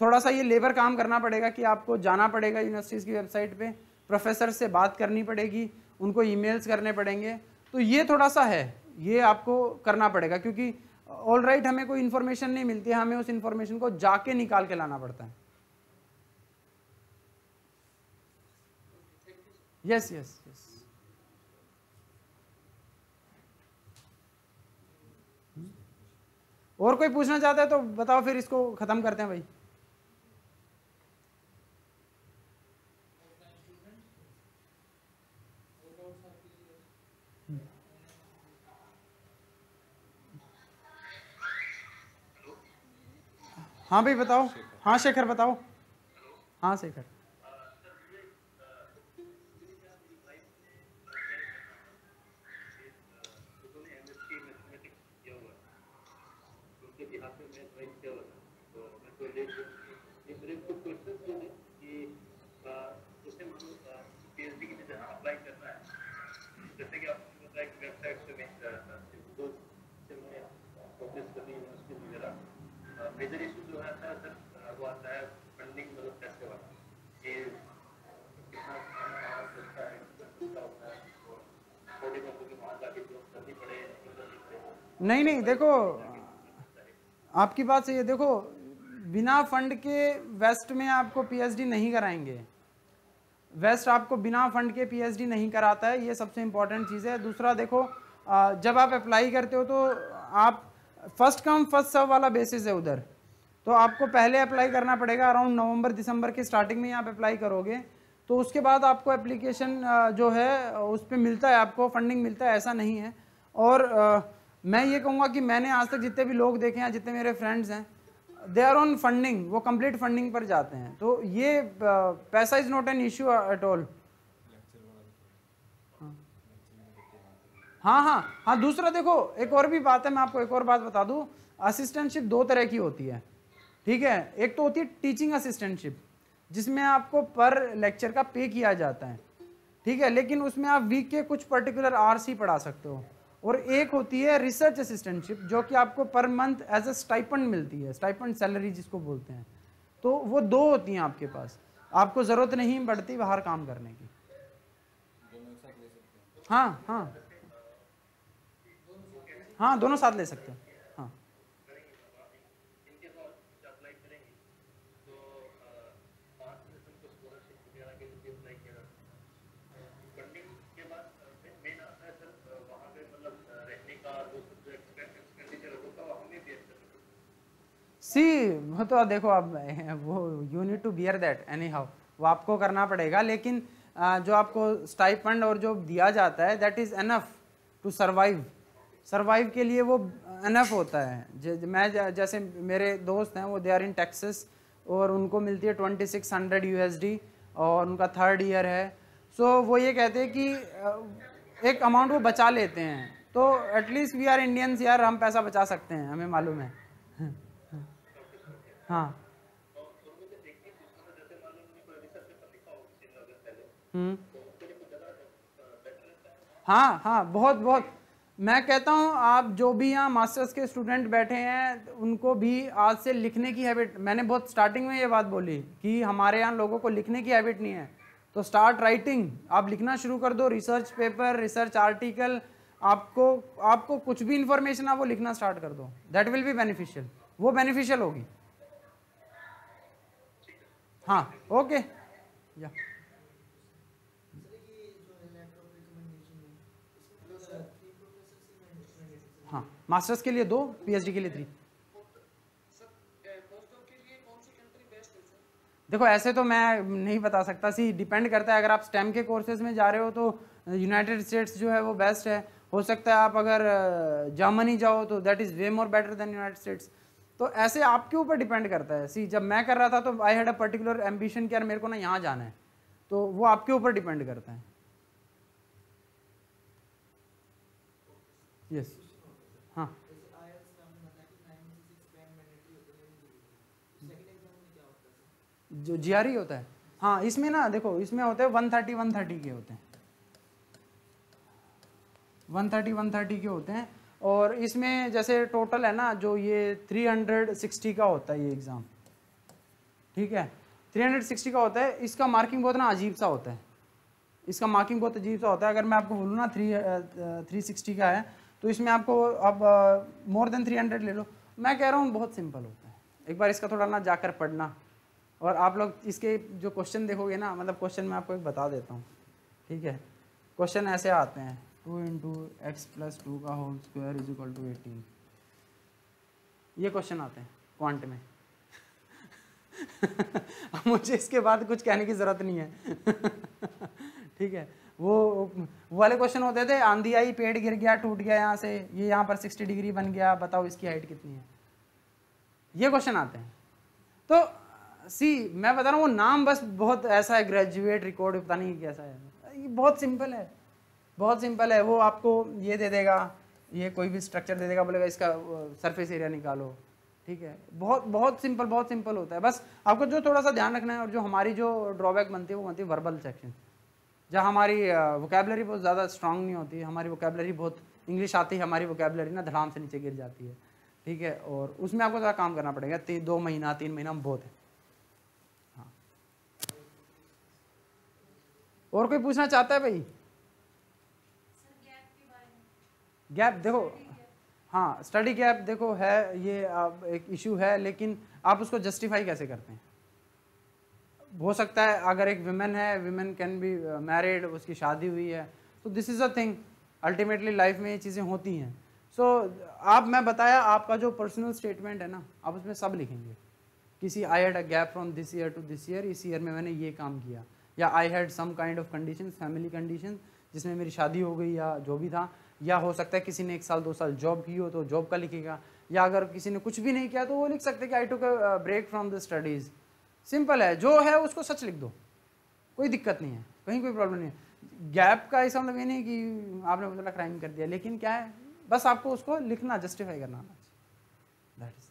थोड़ा सा ये लेबर काम करना पड़ेगा कि आपको जाना पड़ेगा यूनिवर्सिटीज़ की वेबसाइट पे प्रोफेसर से बात करनी पड़ेगी उनको ईमेल्स करने पड़ेंगे तो ये थोड़ा सा है ये आपको करना पड़ेगा क्योंकि ऑल राइट right, हमें कोई इन्फॉर्मेशन नहीं मिलती है हमें उस इन्फॉर्मेशन को जाके निकाल के लाना पड़ता है यस यस यस और कोई पूछना चाहता है तो बताओ फिर इसको ख़त्म करते हैं भाई हाँ भाई बताओ हाँ शेखर बताओ हाँ शेखर मेजर इशू है फंडिंग मतलब कैसे ये नहीं नहीं देखो आपकी बात सही है देखो बिना फंड के वेस्ट में आपको पीएचडी नहीं कराएंगे वेस्ट आपको बिना फंड के पीएचडी नहीं कराता है ये सबसे इम्पोर्टेंट चीज़ है दूसरा देखो जब आप अप्लाई करते हो तो आप फर्स्ट कम फर्स्ट सर्व वाला बेसिस है उधर तो आपको पहले अप्लाई करना पड़ेगा अराउंड नवंबर दिसंबर के स्टार्टिंग में आप अप्लाई करोगे तो उसके बाद आपको एप्लीकेशन जो है उस पर मिलता है आपको फंडिंग मिलता है ऐसा नहीं है और मैं ये कहूँगा कि मैंने आज तक जितने भी लोग देखे हैं जितने मेरे फ्रेंड्स हैं दे आर ऑन फंडिंग वो कम्प्लीट फंडिंग पर जाते हैं तो ये पैसा is not an issue at all हाँ हाँ हाँ दूसरा देखो एक और भी बात है मैं आपको एक और बात बता दूँ असिस्टेंटशिप दो तरह की होती है ठीक है एक तो होती है टीचिंग असिस्टेंटशिप जिसमें आपको पर लेक्चर का पे किया जाता है ठीक है लेकिन उसमें आप वीक के कुछ पर्टिकुलर आर्स ही पढ़ा सकते हो और एक होती है रिसर्च असिस्टेंटशिप जो कि आपको per month as a stipend मिलती है स्टाइपेंड सैलरी जिसको बोलते हैं तो वो दो होती हैं आपके पास आपको ज़रूरत नहीं पड़ती बाहर काम करने की हाँ हाँ हाँ दोनों साथ ले सकते हैं सी वो तो देखो अब वो you need to bear that anyhow वो आपको करना पड़ेगा लेकिन जो आपको स्टाइपंड और जो दिया जाता है that is enough to survive survive के लिए वो एनफ होता है मैं जैसे मेरे दोस्त हैं वो दे आर इन टेक्सस और उनको मिलती है ट्वेंटी सिक्स हंड्रेड यू और उनका थर्ड ईयर है सो so, वो ये कहते हैं कि एक अमाउंट वो बचा लेते हैं तो एटलीस्ट वी आर इंडियंस यार हम पैसा बचा सकते हैं हमें मालूम है हाँ हम्म। हाँ हाँ बहुत बहुत मैं कहता हूँ आप जो भी यहाँ मास्टर्स के स्टूडेंट बैठे हैं उनको भी आज से लिखने की हैबिट मैंने बहुत स्टार्टिंग में ये बात बोली कि हमारे यहाँ लोगों को लिखने की हैबिट नहीं है तो स्टार्ट राइटिंग आप लिखना शुरू कर दो रिसर्च पेपर रिसर्च आर्टिकल आपको आपको कुछ भी इंफॉर्मेशन है वो लिखना स्टार्ट कर दो दैट विल भी बेनिफिशियल वो बेनिफिशियल होगी हाँ ओके या हाँ मास्टर्स के लिए दो पीएचडी के लिए थ्री देखो ऐसे तो मैं नहीं बता सकता सी डिपेंड करता है अगर आप स्टेम के कोर्सेज में जा रहे हो तो यूनाइटेड स्टेट्स जो है वो बेस्ट है हो सकता है आप अगर जर्मनी uh, जाओ तो that is way more better than United States तो ऐसे आपके ऊपर डिपेंड करता है सी जब मैं कर रहा था तो I had a particular ambition कि यार मेरे को ना यहाँ जाना है तो वो आपके ऊपर डिपेंड करता है यस yes. हाँ जो जी e होता है हाँ इसमें ना देखो इसमें होते हैं वन थर्टी वन थर्टी के होते हैं वन थर्टी वन थर्टी के होते हैं और इसमें जैसे टोटल है ना जो ये 360 का होता है ये एग्ज़ाम ठीक है 360 का होता है इसका मार्किंग बहुत ना अजीब सा होता है इसका मार्किंग बहुत अजीब सा होता है अगर मैं आपको बोलूँ ना थ्री थ्री सिक्सटी का है तो इसमें आपको अब मोर देन थ्री हंड्रेड ले लो मैं कह रहा हूँ बहुत सिंपल होता है एक बार इसका थोड़ा ना जाकर पढ़ना और आप लोग इसके जो क्वेश्चन देखोगे ना मतलब क्वेश्चन मैं आपको एक बता देता हूँ ठीक है क्वेश्चन ऐसे आते हैं two into x plus two का whole square is equal to eighteen ये क्वेश्चन आते हैं क्वांट में मुझे इसके बाद कुछ कहने की ज़रूरत नहीं है ठीक है वो वो वाले क्वेश्चन होते थे आंधी आई पेड़ गिर गया टूट गया यहाँ से ये यहाँ पर सिक्सटी डिग्री बन गया बताओ इसकी हाइट कितनी है ये क्वेश्चन आते हैं तो सी मैं बता रहा हूँ वो नाम बस बहुत ऐसा है ग्रेजुएट रिकॉर्ड पता नहीं कैसा है ये बहुत सिंपल है बहुत सिंपल है वो आपको ये दे देगा ये कोई भी स्ट्रक्चर दे देगा बोलेगा इसका सरफेस एरिया निकालो ठीक है बहुत बहुत सिंपल बहुत सिंपल होता है बस आपको जो थोड़ा सा ध्यान रखना है और जो हमारी जो ड्रॉबैक बनती है वो बनती है वर्बल सेक्शन जहाँ हमारी वोकेबलरी बहुत ज़्यादा स्ट्रांग नहीं होती हमारी वोकेबलरी बहुत इंग्लिश आती है हमारी वोकेबलरी ना धड़ाम से नीचे गिर जाती है ठीक है और उसमें आपको ज़्यादा काम करना पड़ेगा तीन दो महीना तीन महीना बहुत है हाँ और कोई पूछना चाहता है भाई गैप देखो हाँ स्टडी गैप देखो है ये एक इशू है लेकिन आप उसको जस्टिफाई कैसे करते हैं हो सकता है अगर एक विमेन है विमेन कैन बी मैरिड उसकी शादी हुई है तो this is a thing ultimately life में ये चीज़ें होती हैं सो so, आप मैं बताया आपका जो पर्सनल स्टेटमेंट है ना आप उसमें सब लिखेंगे किसी I had a gap from this year to this year इस ईयर में मैंने ये काम किया या I had some kind of condition family condition जिसमें मेरी शादी हो गई या जो भी था या हो सकता है किसी ने एक साल दो साल जॉब की हो तो जॉब का लिखेगा या अगर किसी ने कुछ भी नहीं किया तो वो लिख सकते कि आई टू का break from the studies simple है जो है उसको सच लिख दो कोई दिक्कत नहीं है कहीं कोई प्रॉब्लम नहीं है गैप का ऐसा मतलब ये नहीं कि आपने बोला क्राइम कर दिया लेकिन क्या है बस आपको उसको लिखना जस्टिफाई करना चाहिए that is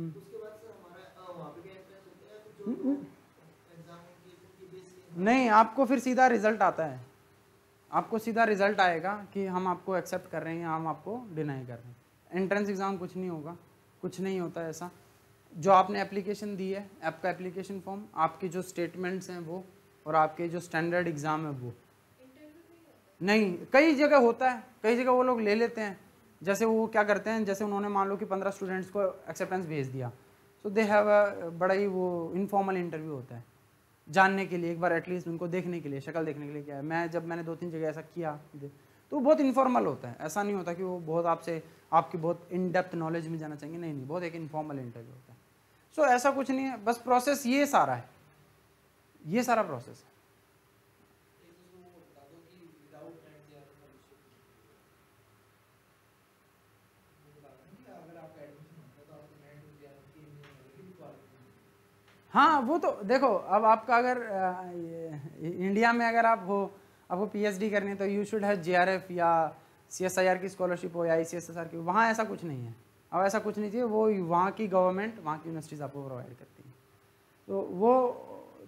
Hmm. Hmm, hmm. नहीं आपको फिर सीधा रिजल्ट आता है आपको सीधा रिजल्ट आएगा कि हम आपको एक्सेप्ट कर रहे हैं हम आपको डिनाई कर रहे हैं एंट्रेंस एग्ज़ाम कुछ नहीं होगा कुछ नहीं होता ऐसा जो आपने एप्लीकेशन दी है आपका एप्लीकेशन फॉर्म आपके जो स्टेटमेंट्स हैं वो और आपके जो स्टैंडर्ड एग्ज़ाम है वो नहीं कई जगह होता है कई जगह वो लोग ले लेते हैं जैसे वो क्या करते हैं जैसे उन्होंने मान लो कि पंद्रह स्टूडेंट्स को एक्सेप्टेंस भेज दिया सो दे हैव बड़ा ही वो इनफॉर्मल इंटरव्यू होता है जानने के लिए एक बार एटलीस्ट उनको देखने के लिए शक्ल देखने के लिए क्या है मैं जब मैंने दो तीन जगह ऐसा किया तो बहुत इनफॉर्मल होता है ऐसा नहीं होता कि वो बहुत आपसे आपकी बहुत इन डेप्थ नॉलेज में जाना चाहेंगे नहीं नहीं बहुत एक इनफॉर्मल इंटरव्यू होता है सो so, ऐसा कुछ नहीं है बस प्रोसेस ये सारा है ये सारा प्रोसेस है हाँ वो तो देखो अब आपका अगर इंडिया में अगर आप हो आपको पीएचडी करनी है तो यू शुड आर जीआरएफ या सीएसआईआर की स्कॉलरशिप हो या आईसीएसएसआर की वहाँ ऐसा कुछ नहीं है अब ऐसा कुछ नहीं चाहिए वो वहाँ की गवर्नमेंट वहाँ की यूनिवर्सिटीज़ आपको प्रोवाइड करती हैं तो वो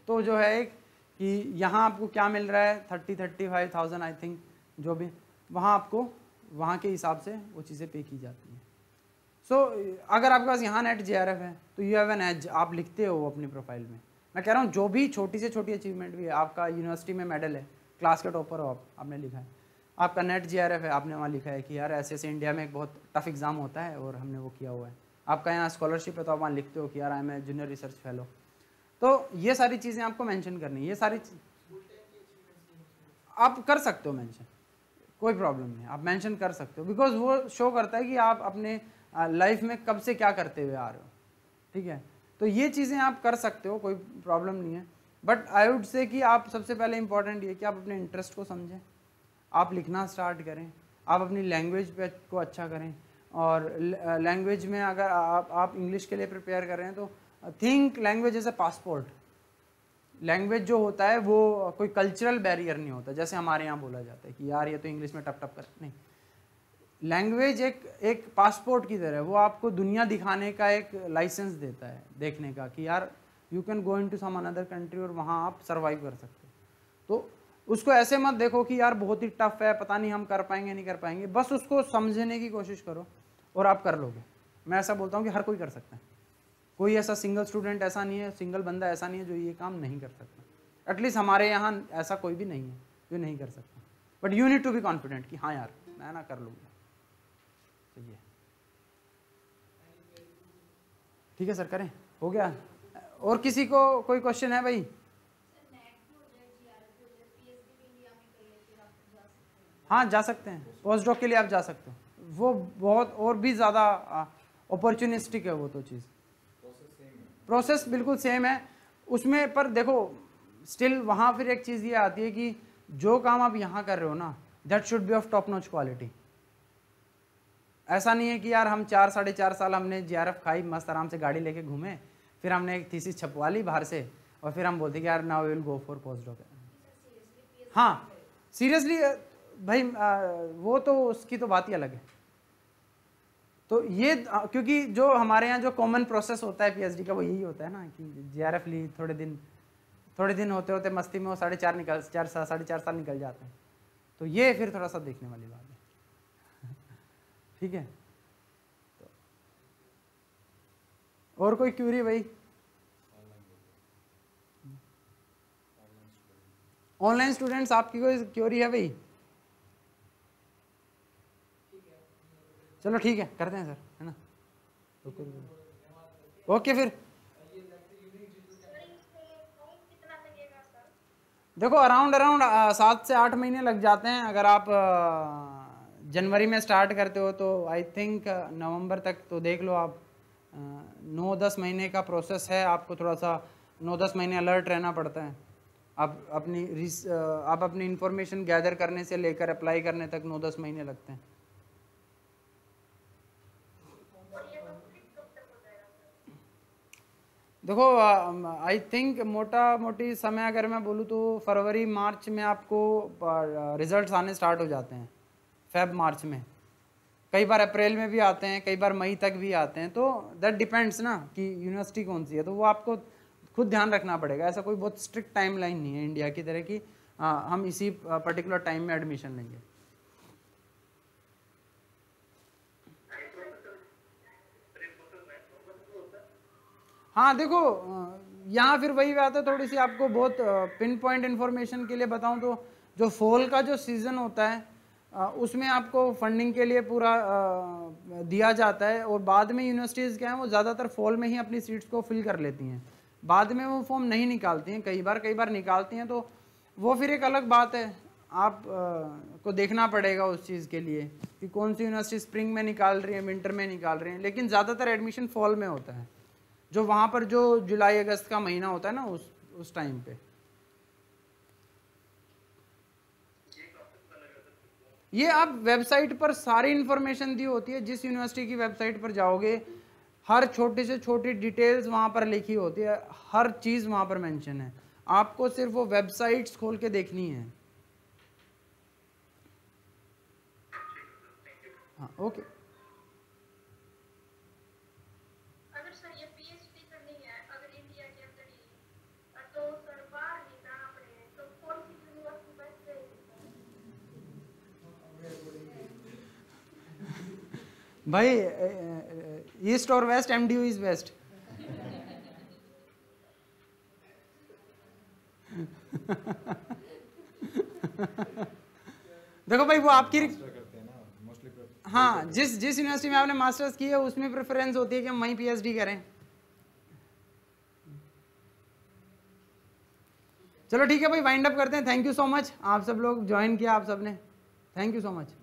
तो जो है एक कि यहाँ आपको क्या मिल रहा है thirty thirty five thousand I think जो भी वहाँ आपको वहाँ के हिसाब से वो चीज़ें पे की जाती हैं सो so, अगर आपके पास यहाँ नेट जे है तो यू हैव एन एज आप लिखते हो अपनी प्रोफाइल में मैं कह रहा हूँ जो भी छोटी से छोटी अचीवमेंट भी है आपका यूनिवर्सिटी में मेडल है क्लास के टॉपर हो आप आपने लिखा है आपका नेट जे है आपने वहाँ लिखा है कि यार ऐसे ऐसे इंडिया में एक बहुत टफ एग्ज़ाम होता है और हमने वो किया हुआ है आपका यहाँ स्कॉलरशिप है तो आप वहाँ लिखते हो कि यार I am a junior research fellow तो ये सारी चीज़ें आपको मैंशन करनी ये सारी आप कर सकते हो मैंशन कोई प्रॉब्लम नहीं आप मैंशन कर सकते हो बिकॉज वो शो करता है कि आप अपने लाइफ में कब से क्या करते हुए आ रहे हो ठीक है तो ये चीज़ें आप कर सकते हो कोई प्रॉब्लम नहीं है बट आई वुड से कि आप सबसे पहले इम्पॉर्टेंट ये कि आप अपने इंटरेस्ट को समझें आप लिखना स्टार्ट करें आप अपनी लैंग्वेज पे को अच्छा करें और लैंग्वेज में अगर आप आप इंग्लिश के लिए प्रिपेयर कर रहे हैं तो think language as a passport language जो होता है वो कोई कल्चरल बैरियर नहीं होता जैसे हमारे यहाँ बोला जाता है कि यार ये तो इंग्लिश में टप टप कर नहीं लैंग्वेज एक एक पासपोर्ट की तरह वो आपको दुनिया दिखाने का एक लाइसेंस देता है देखने का कि यार you can go into some another country और वहाँ आप सर्वाइव कर सकते हो तो उसको ऐसे मत देखो कि यार बहुत ही टफ है पता नहीं हम कर पाएंगे नहीं कर पाएंगे बस उसको समझने की कोशिश करो और आप कर लोगे मैं ऐसा बोलता हूँ कि हर कोई कर सकता है कोई ऐसा सिंगल स्टूडेंट ऐसा नहीं है सिंगल बंदा ऐसा नहीं है जो ये काम नहीं कर सकता एटलीस्ट हमारे यहाँ ऐसा कोई भी नहीं है जो नहीं कर सकता but you need to be confident कि हाँ यार मैं ना कर लूँगा तो ये ठीक है सर करें हो गया और किसी को कोई क्वेश्चन है भाई हाँ जा सकते हैं पोस्ट डॉक के लिए आप जा सकते हो वो बहुत और भी ज़्यादा अपॉर्चुनिस्टिक है वो तो चीज़ प्रोसेस बिल्कुल सेम है उसमें पर देखो स्टिल वहाँ फिर एक चीज़ ये आती है कि जो काम आप यहाँ कर रहे हो ना that should be of top notch quality ऐसा नहीं है कि यार हम चार साढ़े चार साल हमने जे आर एफ खाई मस्त आराम से गाड़ी लेके घूमे फिर हमने एक थीसिस छपवा ली बाहर से और फिर हम बोलते कि यार now will go for post doc हाँ सीरियसली भाई आ, वो तो उसकी तो बात ही अलग है तो ये क्योंकि जो हमारे यहाँ जो कॉमन प्रोसेस होता है पीएचडी का वो यही होता है ना कि एफ ली थोड़े दिन थोड़े दिन होते होते मस्ती में वो साढ़े चार निकल चार साढ़े चार साल निकल जाते हैं तो ये फिर थोड़ा सा देखने वाली बात है ठीक है तो और कोई क्यूरी भाई ऑनलाइन स्टूडेंट्स आपकी कोई क्यूरी है भाई चलो ठीक है करते हैं सर है ना ओके तो फिर देखो अराउंड अराउंड सात से आठ महीने लग जाते हैं अगर आप आ, जनवरी में स्टार्ट करते हो तो आई थिंक uh, नवंबर तक तो देख लो आप uh, नौ दस महीने का प्रोसेस है आपको थोड़ा सा नौ दस महीने अलर्ट रहना पड़ता है आप अपनी रिस uh, आप अपनी इन्फॉर्मेशन गैदर करने से लेकर अप्लाई करने तक नौ दस महीने लगते हैं देखो आई um, थिंक मोटा मोटी समय अगर मैं बोलूँ तो फरवरी मार्च में आपको रिजल्ट्स आने स्टार्ट हो जाते हैं फेब मार्च में कई बार अप्रैल में भी आते हैं कई बार मई तक भी आते हैं तो दैट डिपेंड्स ना कि यूनिवर्सिटी कौन सी है तो वो आपको खुद ध्यान रखना पड़ेगा ऐसा कोई बहुत स्ट्रिक्ट टाइम नहीं है इंडिया की तरह की आ, हम इसी पर्टिकुलर टाइम में एडमिशन लेंगे हाँ देखो यहाँ फिर वही बात है थोड़ी सी आपको बहुत पिन पॉइंट इन्फॉर्मेशन के लिए बताऊँ तो जो फॉल का जो सीज़न होता है उसमें आपको फंडिंग के लिए पूरा दिया जाता है और बाद में यूनिवर्सिटीज़ क्या हैं वो ज़्यादातर फॉल में ही अपनी सीट्स को फिल कर लेती हैं बाद में वो फॉर्म नहीं निकालती हैं कई बार कई बार निकालती हैं तो वो फिर एक अलग बात है आप आ, को देखना पड़ेगा उस चीज़ के लिए कि कौन सी यूनिवर्सिटी स्प्रिंग में निकाल रही है विंटर में निकाल रही है लेकिन ज़्यादातर एडमिशन फॉल में होता है जो वहाँ पर जो जुलाई अगस्त का महीना होता है ना उस उस टाइम पर ये आप वेबसाइट पर सारी इंफॉर्मेशन दी होती है जिस यूनिवर्सिटी की वेबसाइट पर जाओगे हर छोटी से छोटी डिटेल्स वहाँ पर लिखी होती है हर चीज़ वहाँ पर मेंशन है आपको सिर्फ वो वेबसाइट्स खोल के देखनी है हाँ ओके भाई ईस्ट और west M D U is west देखो भाई वो आपकी हाँ जिस जिस यूनिवर्सिटी में आपने मास्टर्स की है उसमें प्रेफरेंस होती है कि हम वहीं पीएचडी करें चलो ठीक है भाई वाइंड अप करते हैं थैंक यू सो मच आप सब लोग ज्वाइन किया आप सबने थैंक यू सो मच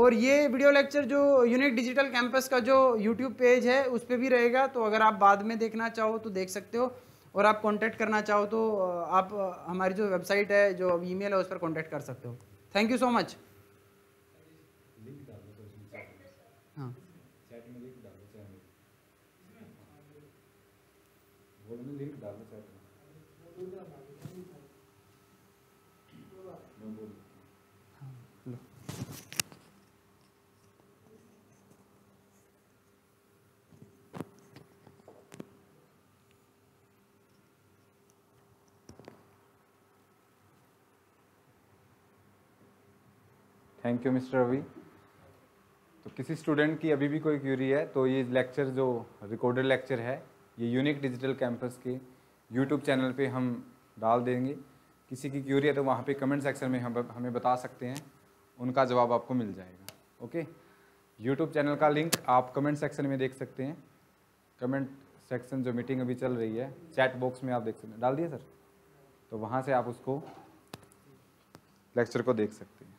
और ये वीडियो लेक्चर जो यूनिक डिजिटल कैंपस का जो यूट्यूब पेज है उस पर भी रहेगा तो अगर आप बाद में देखना चाहो तो देख सकते हो और आप कॉन्टैक्ट करना चाहो तो आप हमारी जो वेबसाइट है जो ईमेल है उस पर कॉन्टैक्ट कर सकते हो thank you so much thank you mister Ravi तो किसी स्टूडेंट की अभी भी कोई क्यूरी है तो ये लेक्चर जो रिकॉर्डेड लेक्चर है ये यूनिक डिजिटल कैंपस के यूट्यूब चैनल पे हम डाल देंगे किसी की क्यूरी है तो वहाँ पे कमेंट सेक्शन में हम हमें बता सकते हैं उनका जवाब आपको मिल जाएगा ओके यूट्यूब चैनल का लिंक आप कमेंट सेक्शन में देख सकते हैं कमेंट सेक्शन जो मीटिंग अभी चल रही है चैट बॉक्स में आप देख सकते हैं डाल दिए सर तो वहाँ से आप उसको लेक्चर को देख सकते हैं